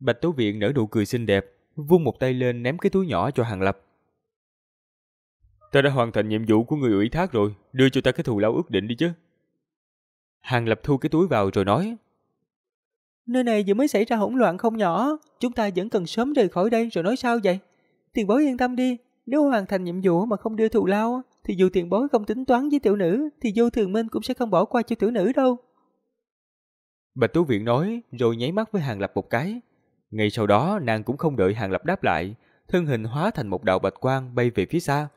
Bạch Tố Viện nở nụ cười xinh đẹp, vung một tay lên ném cái túi nhỏ cho Hàng Lập. Ta đã hoàn thành nhiệm vụ của người ủy thác rồi, đưa cho ta cái thù lao ước định đi chứ. Hàng Lập thu cái túi vào rồi nói. Nơi này vừa mới xảy ra hỗn loạn không nhỏ, chúng ta vẫn cần sớm rời khỏi đây rồi nói sao vậy? Tiền bối yên tâm đi, nếu hoàn thành nhiệm vụ mà không đưa thù lao, thì dù tiền bối không tính toán với tiểu nữ, thì vô thường minh cũng sẽ không bỏ qua cho tiểu nữ đâu. Bạch Tú Viện nói rồi nháy mắt với Hàng Lập một cái, ngay sau đó, nàng cũng không đợi Hàng Lập đáp lại, thân hình hóa thành một đạo bạch quang bay về phía xa.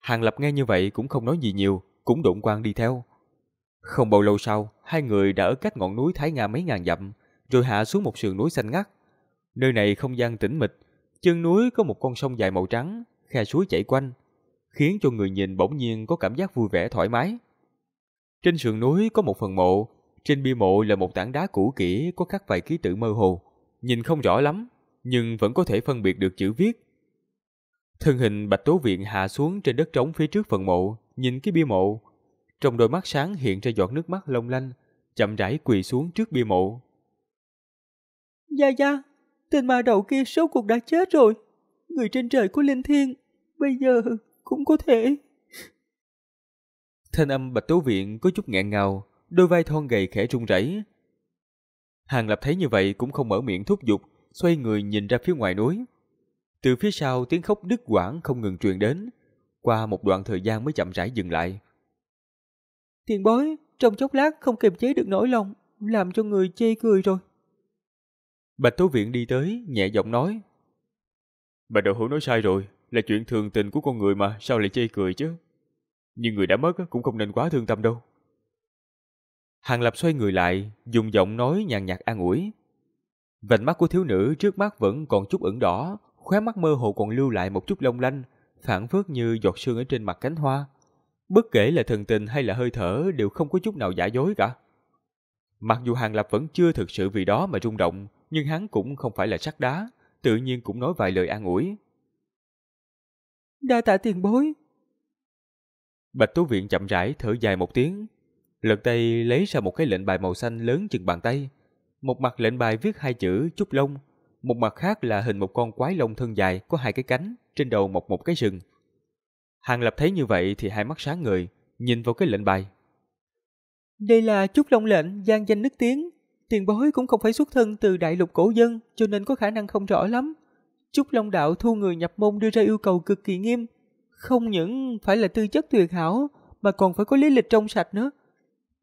Hàng Lập nghe như vậy cũng không nói gì nhiều, cũng đụng quang đi theo. Không bao lâu sau, hai người đã ở cách ngọn núi Thái Nga mấy ngàn dặm, rồi hạ xuống một sườn núi xanh ngắt. Nơi này không gian tĩnh mịch, chân núi có một con sông dài màu trắng, khe suối chảy quanh, khiến cho người nhìn bỗng nhiên có cảm giác vui vẻ thoải mái. Trên sườn núi có một phần mộ, trên bia mộ là một tảng đá cũ kỹ có khắc vài ký tự mơ hồ nhìn không rõ lắm, nhưng vẫn có thể phân biệt được chữ viết. Thân hình Bạch Tố Viện hạ xuống trên đất trống phía trước phần mộ, nhìn cái bia mộ. Trong đôi mắt sáng hiện ra giọt nước mắt long lanh, chậm rãi quỳ xuống trước bia mộ. Gia Gia, tên ma đầu kia số cuộc đã chết rồi. Người trên trời của Linh Thiên, bây giờ cũng có thể... Thanh âm Bạch Tố Viện có chút nghẹn ngào, đôi vai thon gầy khẽ run rẩy, Hàng Lập thấy như vậy cũng không mở miệng thúc giục, xoay người nhìn ra phía ngoài núi. Từ phía sau tiếng khóc đứt quãng không ngừng truyền đến, qua một đoạn thời gian mới chậm rãi dừng lại. Tiền bối, trong chốc lát không kiềm chế được nỗi lòng, làm cho người chê cười rồi. Bạch Tố Viện đi tới, nhẹ giọng nói. Bà đội hữu nói sai rồi, là chuyện thường tình của con người mà, sao lại chê cười chứ? Nhưng người đã mất cũng không nên quá thương tâm đâu. Hàng Lập xoay người lại, dùng giọng nói nhàn nhạt an ủi. Vành mắt của thiếu nữ trước mắt vẫn còn chút ửng đỏ, khóe mắt mơ hồ còn lưu lại một chút long lanh, phản phước như giọt sương ở trên mặt cánh hoa. Bất kể là thần tình hay là hơi thở đều không có chút nào giả dối cả. Mặc dù Hàng Lập vẫn chưa thực sự vì đó mà rung động, nhưng hắn cũng không phải là sắt đá, tự nhiên cũng nói vài lời an ủi. Đa tạ tiền bối. Bạch tú Viện chậm rãi thở dài một tiếng, Lật tay lấy ra một cái lệnh bài màu xanh lớn chừng bàn tay. Một mặt lệnh bài viết hai chữ Trúc Long, một mặt khác là hình một con quái lông thân dài có hai cái cánh, trên đầu mọc một cái sừng. Hàng Lập thấy như vậy thì hai mắt sáng người, nhìn vào cái lệnh bài. Đây là Trúc Long lệnh, gian danh nước tiếng. Tiền bối cũng không phải xuất thân từ đại lục cổ dân, cho nên có khả năng không rõ lắm. Trúc Long Đạo thu người nhập môn đưa ra yêu cầu cực kỳ nghiêm. Không những phải là tư chất tuyệt hảo, mà còn phải có lý lịch trong sạch nữa.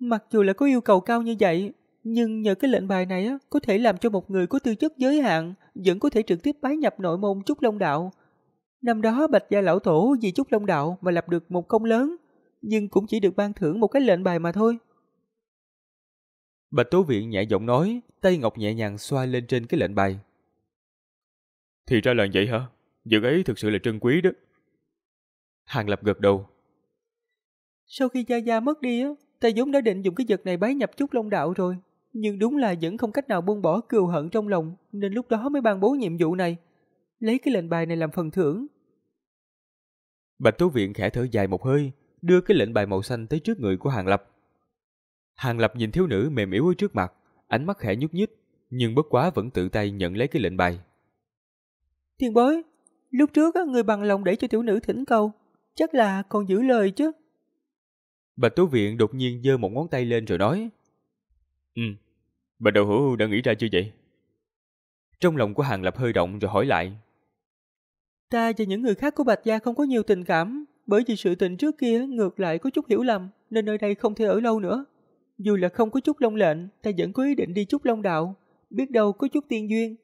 Mặc dù là có yêu cầu cao như vậy, nhưng nhờ cái lệnh bài này á, có thể làm cho một người có tư chất giới hạn vẫn có thể trực tiếp bái nhập nội môn Trúc Long Đạo. Năm đó Bạch Gia Lão Tổ vì Trúc Long Đạo mà lập được một công lớn, nhưng cũng chỉ được ban thưởng một cái lệnh bài mà thôi. Bạch Tố Viện nhẹ giọng nói, tay ngọc nhẹ nhàng xoa lên trên cái lệnh bài. Thì ra là vậy hả? Dược ấy thực sự là trân quý đó. Hàng Lập gật đầu. Sau khi Gia Gia mất đi, á Ta vốn đã định dùng cái vật này bái nhập chút long đạo rồi, nhưng đúng là vẫn không cách nào buông bỏ cừu hận trong lòng, nên lúc đó mới ban bố nhiệm vụ này. Lấy cái lệnh bài này làm phần thưởng. Bạch Tố Viện khẽ thở dài một hơi, đưa cái lệnh bài màu xanh tới trước người của Hàng Lập. Hàng Lập nhìn thiếu nữ mềm yếu ở trước mặt, ánh mắt khẽ nhúc nhích, nhưng bất quá vẫn tự tay nhận lấy cái lệnh bài. Thiên bối, lúc trước người bằng lòng để cho tiểu nữ thỉnh cầu, chắc là còn giữ lời chứ. Bạch Tú Viện đột nhiên giơ một ngón tay lên rồi nói. Ừ, bà đầu hữu đã nghĩ ra chưa vậy? Trong lòng của Hàng Lập hơi động rồi hỏi lại. Ta và những người khác của Bạch Gia không có nhiều tình cảm, bởi vì sự tình trước kia ngược lại có chút hiểu lầm, nên nơi đây không thể ở lâu nữa. Dù là không có chút long lệnh, ta vẫn có ý định đi chút long đạo, biết đâu có chút tiên duyên.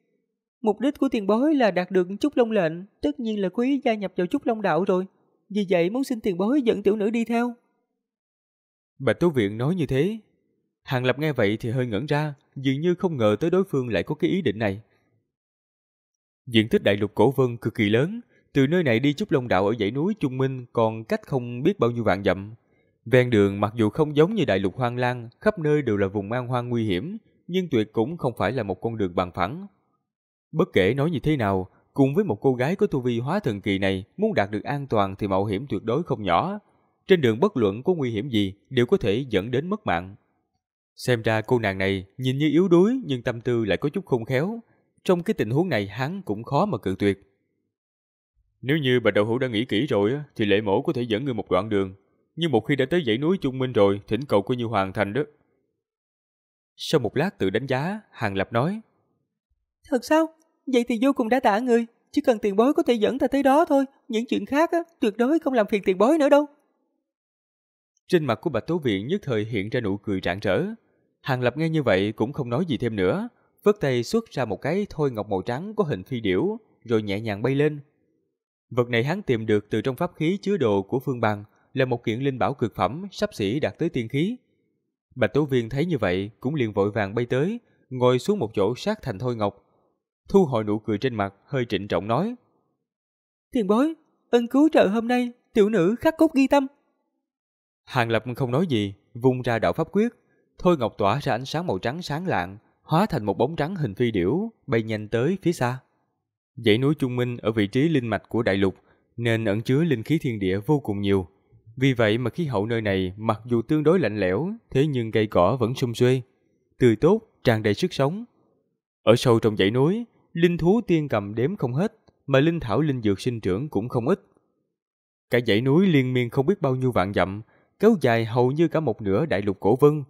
Mục đích của tiền bối là đạt được chút long lệnh, tất nhiên là quý gia nhập vào chút long đạo rồi. Vì vậy muốn xin tiền bối dẫn tiểu nữ đi theo. Bạch Tú Viện nói như thế. Hàng Lập nghe vậy thì hơi ngẩn ra, dường như không ngờ tới đối phương lại có cái ý định này. Diện tích đại lục cổ vân cực kỳ lớn, từ nơi này đi chút lông đạo ở dãy núi Trung Minh còn cách không biết bao nhiêu vạn dặm. Ven đường mặc dù không giống như đại lục hoang lan, khắp nơi đều là vùng an hoang nguy hiểm, nhưng tuyệt cũng không phải là một con đường bằng phẳng. Bất kể nói như thế nào, cùng với một cô gái có tu vi hóa thần kỳ này, muốn đạt được an toàn thì mạo hiểm tuyệt đối không nhỏ, trên đường bất luận có nguy hiểm gì đều có thể dẫn đến mất mạng. Xem ra cô nàng này nhìn như yếu đuối nhưng tâm tư lại có chút khôn khéo. Trong cái tình huống này hắn cũng khó mà cự tuyệt. Nếu như bà đầu hữu đã nghĩ kỹ rồi thì lễ mổ có thể dẫn người một đoạn đường. Nhưng một khi đã tới dãy núi Trung Minh rồi, thỉnh cầu coi như hoàn thành đó. Sau một lát tự đánh giá, Hàng Lập nói. Thật sao? Vậy thì vô cùng đã tạ người. Chỉ cần tiền bối có thể dẫn ta tới đó thôi. Những chuyện khác á, tuyệt đối không làm phiền tiền bối nữa đâu. Trên mặt của Bạch Tố Viện nhất thời hiện ra nụ cười rạng rỡ. Hàng Lập nghe như vậy cũng không nói gì thêm nữa, vớt tay xuất ra một cái thôi ngọc màu trắng có hình phi điểu, rồi nhẹ nhàng bay lên. Vật này hắn tìm được từ trong pháp khí chứa đồ của Phương Bằng, là một kiện linh bảo cực phẩm sắp xỉ đạt tới tiên khí. Bạch Tố viện thấy như vậy cũng liền vội vàng bay tới, ngồi xuống một chỗ sát thành thôi ngọc. Thu hồi nụ cười trên mặt, hơi trịnh trọng nói. thiền bối, ân cứu trợ hôm nay, tiểu nữ khắc cốt ghi tâm. Hàng Lập không nói gì, vung ra đạo pháp quyết. Thôi Ngọc tỏa ra ánh sáng màu trắng sáng lạng, hóa thành một bóng trắng hình phi điểu, bay nhanh tới phía xa. Dãy núi Trung Minh ở vị trí linh mạch của đại lục, nên ẩn chứa linh khí thiên địa vô cùng nhiều. Vì vậy mà khí hậu nơi này mặc dù tương đối lạnh lẽo, thế nhưng cây cỏ vẫn sum xuê, tươi tốt, tràn đầy sức sống. Ở sâu trong dãy núi, linh thú tiên cầm đếm không hết, mà linh thảo linh dược sinh trưởng cũng không ít. Cả dãy núi liên miên không biết bao nhiêu vạn dặm, kéo dài hầu như cả một nửa đại lục cổ vân.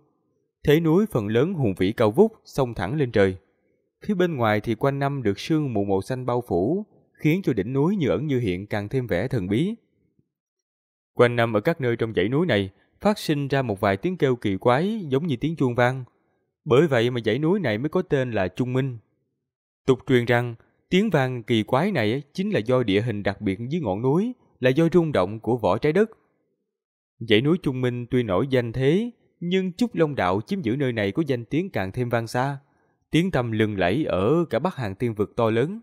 Thế núi phần lớn hùng vĩ cao vút, sông thẳng lên trời. Phía bên ngoài thì quanh năm được sương mù màu xanh bao phủ, khiến cho đỉnh núi như ẩn như hiện càng thêm vẻ thần bí. Quanh năm ở các nơi trong dãy núi này phát sinh ra một vài tiếng kêu kỳ quái giống như tiếng chuông vang. Bởi vậy mà dãy núi này mới có tên là Trung Minh. Tục truyền rằng tiếng vang kỳ quái này chính là do địa hình đặc biệt dưới ngọn núi, là do rung động của vỏ trái đất Dãy núi Trung Minh tuy nổi danh thế, nhưng Trúc Long Đạo chiếm giữ nơi này có danh tiếng càng thêm vang xa, tiếng tăm lừng lẫy ở cả Bắc Hàng Tiên vực to lớn.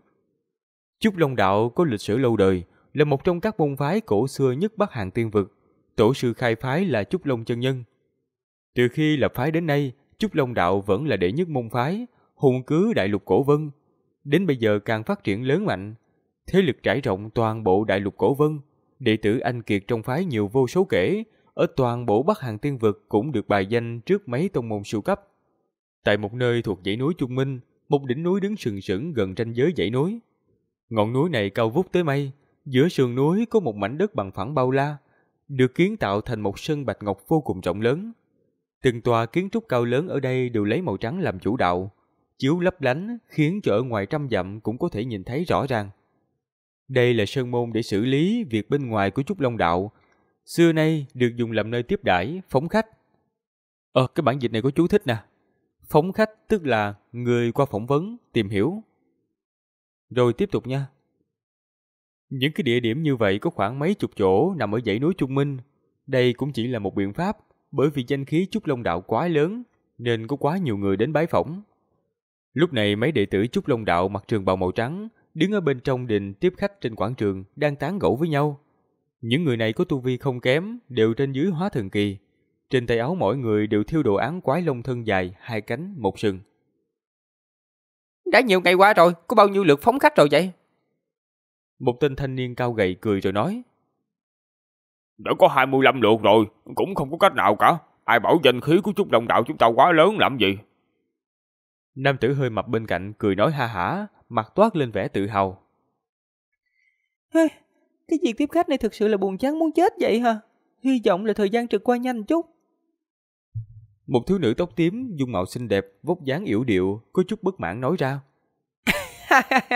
Trúc Long Đạo có lịch sử lâu đời, là một trong các môn phái cổ xưa nhất Bắc Hàng Tiên vực. Tổ sư khai phái là Trúc Long chân nhân. Từ khi lập phái đến nay, Trúc Long Đạo vẫn là đệ nhất môn phái, hùng cứ đại lục cổ vân. Đến bây giờ càng phát triển lớn mạnh, thế lực trải rộng toàn bộ đại lục cổ vân, đệ tử anh Kiệt trong phái nhiều vô số kể, ở toàn bộ Bắc Hàng Tiên Vực cũng được bài danh trước mấy tông môn siêu cấp. Tại một nơi thuộc dãy núi Trung Minh, một đỉnh núi đứng sừng sững gần ranh giới dãy núi. Ngọn núi này cao vút tới mây, giữa sườn núi có một mảnh đất bằng phẳng bao la, được kiến tạo thành một sân bạch ngọc vô cùng rộng lớn. Từng tòa kiến trúc cao lớn ở đây đều lấy màu trắng làm chủ đạo, chiếu lấp lánh khiến cho ở ngoài trăm dặm cũng có thể nhìn thấy rõ ràng. Đây là sơn môn để xử lý việc bên ngoài của trúc long đạo. Xưa nay được dùng làm nơi tiếp đãi phóng khách. Ờ, cái bản dịch này có chú thích nè. Phóng khách tức là người qua phỏng vấn, tìm hiểu. Rồi tiếp tục nha. Những cái địa điểm như vậy có khoảng mấy chục chỗ nằm ở dãy núi Trung Minh. Đây cũng chỉ là một biện pháp, bởi vì danh khí Trúc Long Đạo quá lớn, nên có quá nhiều người đến bái phỏng. Lúc này mấy đệ tử Trúc Long Đạo mặc trường bào màu trắng, đứng ở bên trong đình tiếp khách trên quảng trường đang tán gẫu với nhau. Những người này có tu vi không kém, đều trên dưới hóa thần kỳ. Trên tay áo mỗi người đều thiêu đồ án quái lông thân dài, hai cánh, một sừng. Đã nhiều ngày qua rồi, có bao nhiêu lượt phóng khách rồi vậy? Một tên thanh niên cao gầy cười rồi nói. Đã có 25 lượt rồi, cũng không có cách nào cả. Ai bảo danh khí của chút đồng đạo chúng ta quá lớn làm gì? Nam tử hơi mập bên cạnh cười nói ha hả, mặt toát lên vẻ tự hào. cái việc tiếp khách này thực sự là buồn chán muốn chết vậy hả? Hy vọng là thời gian trượt qua nhanh chút. Một thiếu nữ tóc tím, dung mạo xinh đẹp, vóc dáng yếu điệu, có chút bất mãn nói ra. [LAUGHS]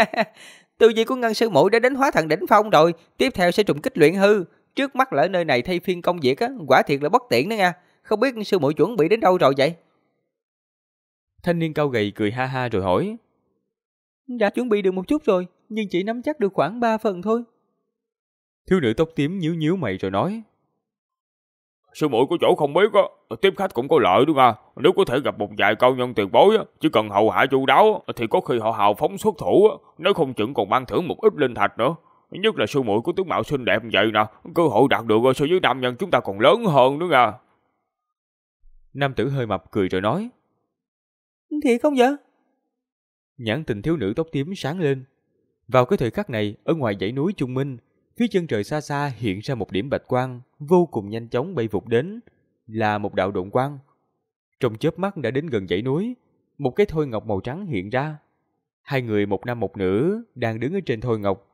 từ duy của ngân sư mũi đã đến hóa thần đỉnh phong rồi, tiếp theo sẽ trùng kích luyện hư. Trước mắt lỡ nơi này thay phiên công việc á, quả thiệt là bất tiện đó nha. Không biết sư mũi chuẩn bị đến đâu rồi vậy? Thanh niên cao gầy cười ha ha rồi hỏi. Đã dạ, chuẩn bị được một chút rồi, nhưng chỉ nắm chắc được khoảng 3 phần thôi. Thiếu nữ tóc tím nhíu nhíu mày rồi nói. Sư muội của chỗ không biết tiếp khách cũng có lợi đúng không? À? Nếu có thể gặp một vài cao nhân tuyệt bối chỉ cần hậu hạ chu đáo thì có khi họ hào phóng xuất thủ nếu không chừng còn ban thưởng một ít linh thạch nữa. Nhất là sư muội của tướng mạo xinh đẹp vậy nè, cơ hội đạt được so với nam nhân chúng ta còn lớn hơn nữa nha. À? Nam tử hơi mập cười rồi nói. Thiệt không vậy? Nhãn tình thiếu nữ tóc tím sáng lên. Vào cái thời khắc này, ở ngoài dãy núi Trung Minh, phía chân trời xa xa hiện ra một điểm bạch quang vô cùng nhanh chóng bay vụt đến, là một đạo độn quang. Trong chớp mắt đã đến gần dãy núi, một cái thôi ngọc màu trắng hiện ra. Hai người một nam một nữ đang đứng ở trên thôi ngọc.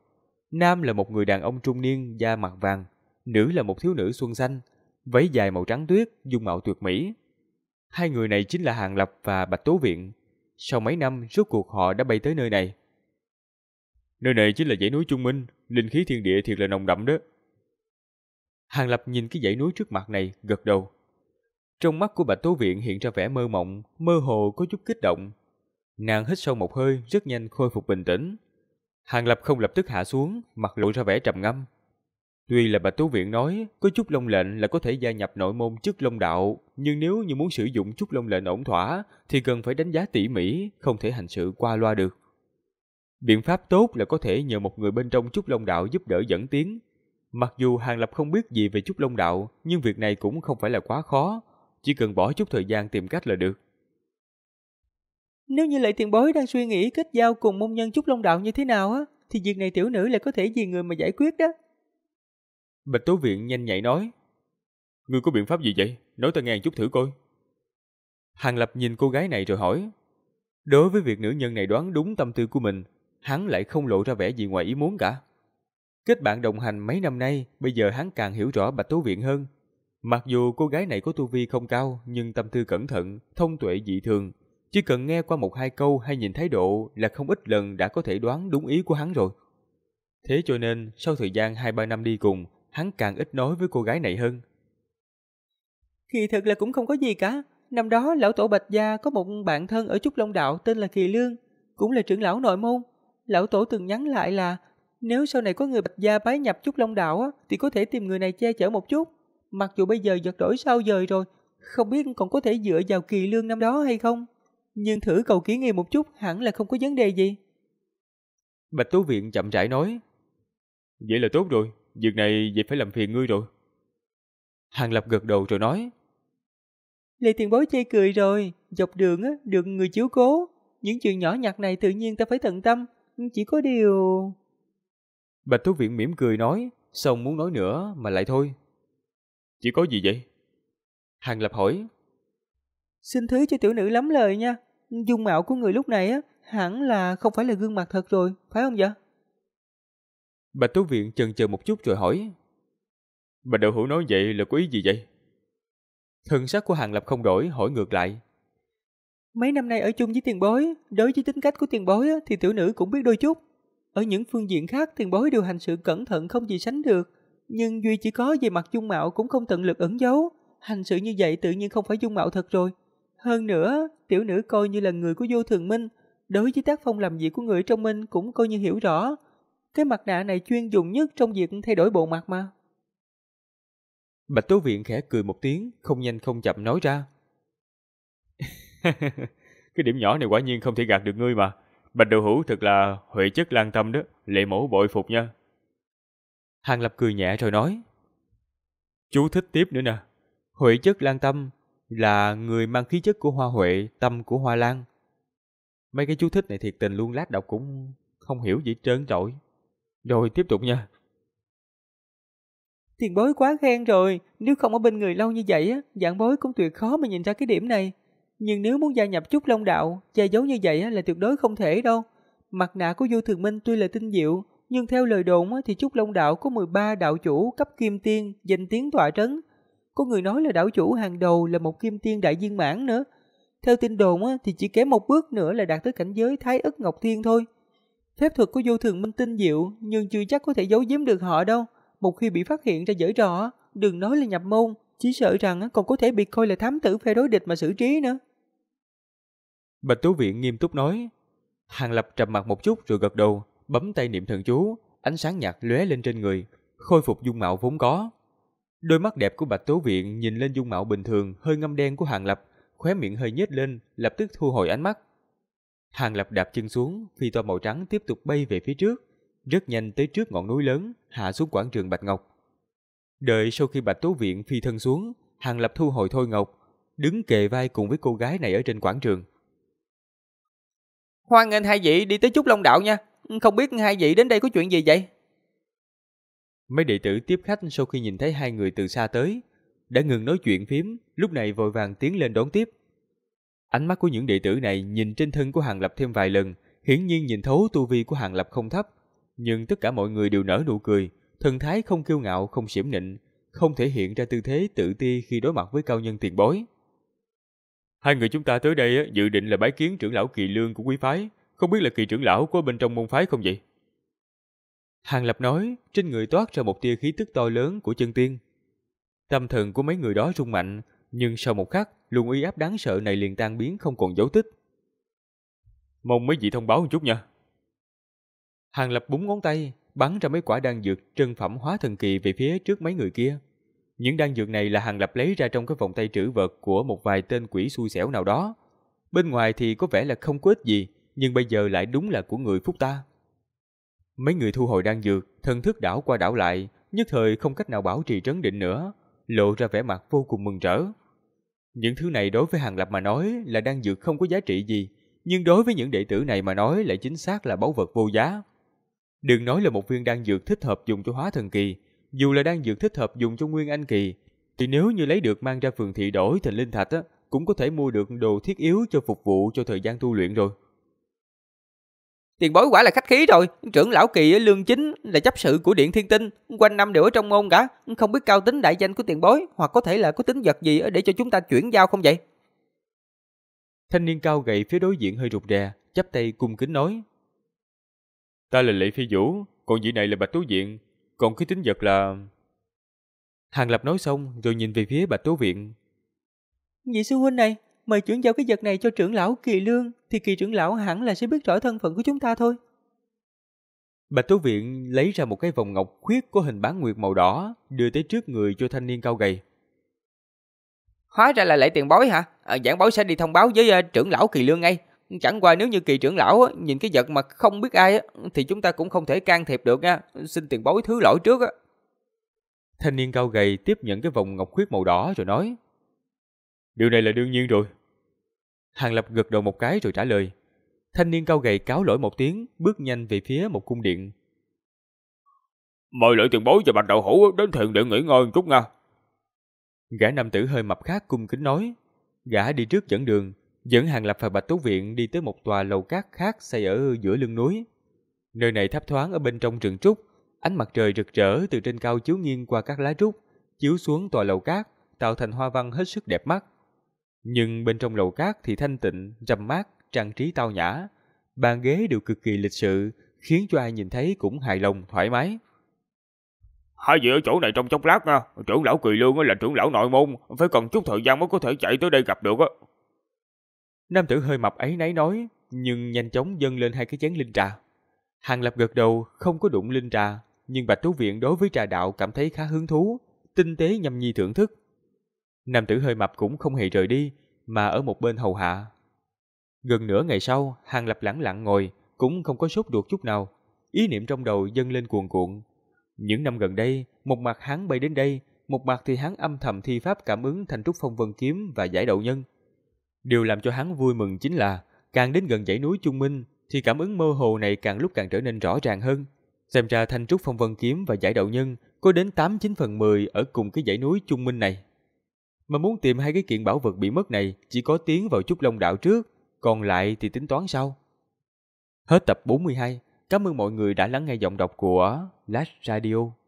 Nam là một người đàn ông trung niên da mặt vàng, nữ là một thiếu nữ xuân xanh, váy dài màu trắng tuyết, dung mạo tuyệt mỹ. Hai người này chính là Hàng Lập và Bạch Tố Viện. Sau mấy năm, rốt cuộc họ đã bay tới nơi này. Nơi này chính là dãy núi Trung Minh, linh khí thiên địa thiệt là nồng đậm đó. Hàng Lập nhìn cái dãy núi trước mặt này, gật đầu. Trong mắt của Bạch Tố Viện hiện ra vẻ mơ mộng, mơ hồ có chút kích động. Nàng hít sâu một hơi, rất nhanh khôi phục bình tĩnh. Hàng Lập không lập tức hạ xuống, mặt lộ ra vẻ trầm ngâm. Tuy là bà Tú Viện nói, có chút lông lệnh là có thể gia nhập nội môn chức long đạo, nhưng nếu như muốn sử dụng chút lông lệnh ổn thỏa, thì cần phải đánh giá tỉ mỉ, không thể hành sự qua loa được. Biện pháp tốt là có thể nhờ một người bên trong chút long đạo giúp đỡ dẫn tiến. Mặc dù Hàng Lập không biết gì về chút long đạo, nhưng việc này cũng không phải là quá khó, chỉ cần bỏ chút thời gian tìm cách là được. Nếu như lại tiền bối đang suy nghĩ kết giao cùng môn nhân chút long đạo như thế nào á, thì việc này tiểu nữ lại có thể vì người mà giải quyết đó. Bạch Tố Viện nhanh nhạy nói. Ngươi có biện pháp gì vậy? Nói ta nghe chút thử coi. Hàng Lập nhìn cô gái này rồi hỏi. Đối với việc nữ nhân này đoán đúng tâm tư của mình, hắn lại không lộ ra vẻ gì ngoài ý muốn cả. Kết bạn đồng hành mấy năm nay, bây giờ hắn càng hiểu rõ Bạch Tố Viện hơn. Mặc dù cô gái này có tu vi không cao, nhưng tâm tư cẩn thận, thông tuệ dị thường. Chỉ cần nghe qua một hai câu hay nhìn thái độ là không ít lần đã có thể đoán đúng ý của hắn rồi. Thế cho nên, sau thời gian 2-3 năm đi cùng, hắn càng ít nói với cô gái này hơn. Kỳ thực là cũng không có gì cả. Năm đó lão tổ Bạch Gia có một bạn thân ở Trúc Long Đạo tên là Kỳ Lương, cũng là trưởng lão nội môn. Lão tổ từng nhắn lại là nếu sau này có người Bạch Gia bái nhập Trúc Long Đạo á, thì có thể tìm người này che chở một chút. Mặc dù bây giờ giật đổi sau dời rồi, không biết còn có thể dựa vào Kỳ Lương năm đó hay không. Nhưng thử cầu kiến nghi một chút hẳn là không có vấn đề gì. Bạch Tú Viện chậm rãi nói. Vậy là tốt rồi. Việc này vậy phải làm phiền ngươi rồi. Hàng Lập gật đầu rồi nói. Lê Tiền Bối chê cười rồi, dọc đường á, được người chiếu cố. Những chuyện nhỏ nhặt này tự nhiên ta phải tận tâm, chỉ có điều... Bạch Thú Viện mỉm cười nói, xong muốn nói nữa mà lại thôi. Chỉ có gì vậy? Hàng Lập hỏi. Xin thứ cho tiểu nữ lắm lời nha, dung mạo của người lúc này á, hẳn là không phải là gương mặt thật rồi, phải không vậy? Dạ? bạch Tú Viện chần chờ một chút rồi hỏi. Bà Đậu Hữu nói vậy là có ý gì vậy? Thần sắc của Hàng Lập không đổi, hỏi ngược lại. Mấy năm nay ở chung với tiền bối, đối với tính cách của tiền bối thì tiểu nữ cũng biết đôi chút. Ở những phương diện khác tiền bối đều hành sự cẩn thận không gì sánh được. Nhưng Duy chỉ có về mặt dung mạo cũng không tận lực ẩn giấu. Hành sự như vậy tự nhiên không phải dung mạo thật rồi. Hơn nữa, tiểu nữ coi như là người của vô thường minh. Đối với tác phong làm việc của người trong minh cũng coi như hiểu rõ. Cái mặt nạ này chuyên dùng nhất trong việc thay đổi bộ mặt mà. Bạch Tố Viện khẽ cười một tiếng, không nhanh không chậm nói ra. [LAUGHS] cái điểm nhỏ này quả nhiên không thể gạt được ngươi mà. Bạch Đầu Hữu thật là huệ chất lan tâm đó, lệ mẫu bội phục nha. Hàng Lập cười nhẹ rồi nói. Chú thích tiếp nữa nè. Huệ chất lan tâm là người mang khí chất của hoa huệ, tâm của hoa lan. Mấy cái chú thích này thiệt tình luôn lát đọc cũng không hiểu gì trơn trội. Rồi tiếp tục nha. Tiền bối quá khen rồi, nếu không ở bên người lâu như vậy, á, dạng bối cũng tuyệt khó mà nhìn ra cái điểm này. Nhưng nếu muốn gia nhập chút long đạo, che giấu như vậy là tuyệt đối không thể đâu. Mặt nạ của Du Thường Minh tuy là tinh diệu, nhưng theo lời đồn thì chút Long Đạo có 13 đạo chủ cấp kim tiên danh tiếng tỏa trấn. Có người nói là đạo chủ hàng đầu là một kim tiên đại viên mãn nữa. Theo tin đồn thì chỉ kém một bước nữa là đạt tới cảnh giới Thái Ức Ngọc Thiên thôi. Phép thuật của vô thường minh tinh diệu nhưng chưa chắc có thể giấu giếm được họ đâu. Một khi bị phát hiện ra dở trò, đừng nói là nhập môn, chỉ sợ rằng còn có thể bị coi là thám tử phe đối địch mà xử trí nữa. Bạch Tú Viện nghiêm túc nói. Hàng Lập trầm mặt một chút rồi gật đầu, bấm tay niệm thần chú, ánh sáng nhạt lóe lên trên người, khôi phục dung mạo vốn có. Đôi mắt đẹp của Bạch Tú Viện nhìn lên dung mạo bình thường, hơi ngâm đen của Hàng Lập, khóe miệng hơi nhếch lên, lập tức thu hồi ánh mắt. Hàng lập đạp chân xuống, phi toa màu trắng tiếp tục bay về phía trước, rất nhanh tới trước ngọn núi lớn, hạ xuống quảng trường Bạch Ngọc. Đợi sau khi Bạch Tố Viện phi thân xuống, Hàng lập thu hồi Thôi Ngọc, đứng kề vai cùng với cô gái này ở trên quảng trường. Hoan nghênh hai vị đi tới Trúc Long Đạo nha, không biết hai vị đến đây có chuyện gì vậy? Mấy đệ tử tiếp khách sau khi nhìn thấy hai người từ xa tới, đã ngừng nói chuyện phím, lúc này vội vàng tiến lên đón tiếp. Ánh mắt của những đệ tử này nhìn trên thân của Hàng Lập thêm vài lần, hiển nhiên nhìn thấu tu vi của Hàng Lập không thấp. Nhưng tất cả mọi người đều nở nụ cười, thần thái không kiêu ngạo, không xiểm nịnh, không thể hiện ra tư thế tự ti khi đối mặt với cao nhân tiền bối. Hai người chúng ta tới đây dự định là bái kiến trưởng lão kỳ lương của quý phái, không biết là kỳ trưởng lão của bên trong môn phái không vậy? Hàng Lập nói, trên người toát ra một tia khí tức to lớn của chân tiên. Tâm thần của mấy người đó rung mạnh, nhưng sau một khắc, luồng uy áp đáng sợ này liền tan biến không còn dấu tích. Mong mấy vị thông báo một chút nha. Hàng lập búng ngón tay, bắn ra mấy quả đan dược trân phẩm hóa thần kỳ về phía trước mấy người kia. Những đan dược này là hàng lập lấy ra trong cái vòng tay trữ vật của một vài tên quỷ xui xẻo nào đó. Bên ngoài thì có vẻ là không có ích gì, nhưng bây giờ lại đúng là của người phúc ta. Mấy người thu hồi đan dược, thân thức đảo qua đảo lại, nhất thời không cách nào bảo trì trấn định nữa, lộ ra vẻ mặt vô cùng mừng rỡ. Những thứ này đối với Hàng Lập mà nói là đan dược không có giá trị gì, nhưng đối với những đệ tử này mà nói lại chính xác là báu vật vô giá. Đừng nói là một viên đan dược thích hợp dùng cho hóa thần kỳ, dù là đan dược thích hợp dùng cho nguyên anh kỳ, thì nếu như lấy được mang ra phường thị đổi thành linh thạch á, cũng có thể mua được đồ thiết yếu cho phục vụ cho thời gian tu luyện rồi. Tiền bối quả là khách khí rồi, trưởng lão kỳ lương chính là chấp sự của điện thiên tinh, quanh năm đều ở trong môn cả, không biết cao tính đại danh của tiền bối hoặc có thể là có tính vật gì để cho chúng ta chuyển giao không vậy? Thanh niên cao gầy phía đối diện hơi rụt rè, chắp tay cung kính nói. Ta là Lệ Phi Vũ, còn vị này là Bạch Tú Viện, còn cái tính vật là... Hàng Lập nói xong rồi nhìn về phía Bạch Tố Viện. Vị sư huynh này, Mời chuyển giao cái vật này cho trưởng lão Kỳ Lương thì Kỳ trưởng lão hẳn là sẽ biết rõ thân phận của chúng ta thôi. Bạch Tố Viện lấy ra một cái vòng ngọc khuyết có hình bán nguyệt màu đỏ đưa tới trước người cho thanh niên cao gầy. Hóa ra là lễ tiền bối hả? À, giảng bối sẽ đi thông báo với uh, trưởng lão Kỳ Lương ngay. Chẳng qua nếu như Kỳ trưởng lão ờ, nhìn cái vật mà không biết ai thì chúng ta cũng không thể can thiệp được nha. Xin tiền bối thứ lỗi trước. Thanh niên cao gầy tiếp nhận cái vòng ngọc khuyết màu đỏ rồi nói. Điều này là đương nhiên rồi. Hàng Lập gật đầu một cái rồi trả lời. Thanh niên cao gầy cáo lỗi một tiếng, bước nhanh về phía một cung điện. Mời lưỡi tiền bối và bạch đậu hũ đến thiền điện nghỉ ngơi một chút nha. Gã nam tử hơi mập khác cung kính nói. Gã đi trước dẫn đường, dẫn Hàng Lập và Bạch Tú Viện đi tới một tòa lầu cát khác xây ở giữa lưng núi. Nơi này thấp thoáng ở bên trong rừng trúc, ánh mặt trời rực rỡ từ trên cao chiếu nghiêng qua các lá trúc, chiếu xuống tòa lầu cát, tạo thành hoa văn hết sức đẹp mắt. Nhưng bên trong lầu cát thì thanh tịnh, rầm mát, trang trí tao nhã. Bàn ghế đều cực kỳ lịch sự, khiến cho ai nhìn thấy cũng hài lòng, thoải mái. Hai vị ở chỗ này trong chốc lát nha, trưởng lão Kỳ Lương là trưởng lão nội môn, phải cần chút thời gian mới có thể chạy tới đây gặp được Nam tử hơi mập ấy nấy nói, nhưng nhanh chóng dâng lên hai cái chén linh trà. Hàng Lập gật đầu, không có đụng linh trà, nhưng Bạch Tú Viện đối với trà đạo cảm thấy khá hứng thú, tinh tế nhâm nhi thưởng thức nam tử hơi mập cũng không hề rời đi, mà ở một bên hầu hạ. Gần nửa ngày sau, Hàng Lập lẳng lặng ngồi, cũng không có sốt ruột chút nào. Ý niệm trong đầu dâng lên cuồn cuộn. Những năm gần đây, một mặt hắn bay đến đây, một mặt thì hắn âm thầm thi pháp cảm ứng thành trúc phong vân kiếm và giải đậu nhân. Điều làm cho hắn vui mừng chính là, càng đến gần dãy núi Trung Minh, thì cảm ứng mơ hồ này càng lúc càng trở nên rõ ràng hơn. Xem ra thanh trúc phong vân kiếm và giải đậu nhân có đến 89 phần 10 ở cùng cái dãy núi Trung Minh này. Mà muốn tìm hai cái kiện bảo vật bị mất này chỉ có tiến vào chút long đạo trước, còn lại thì tính toán sau. Hết tập 42. Cảm ơn mọi người đã lắng nghe giọng đọc của Last Radio.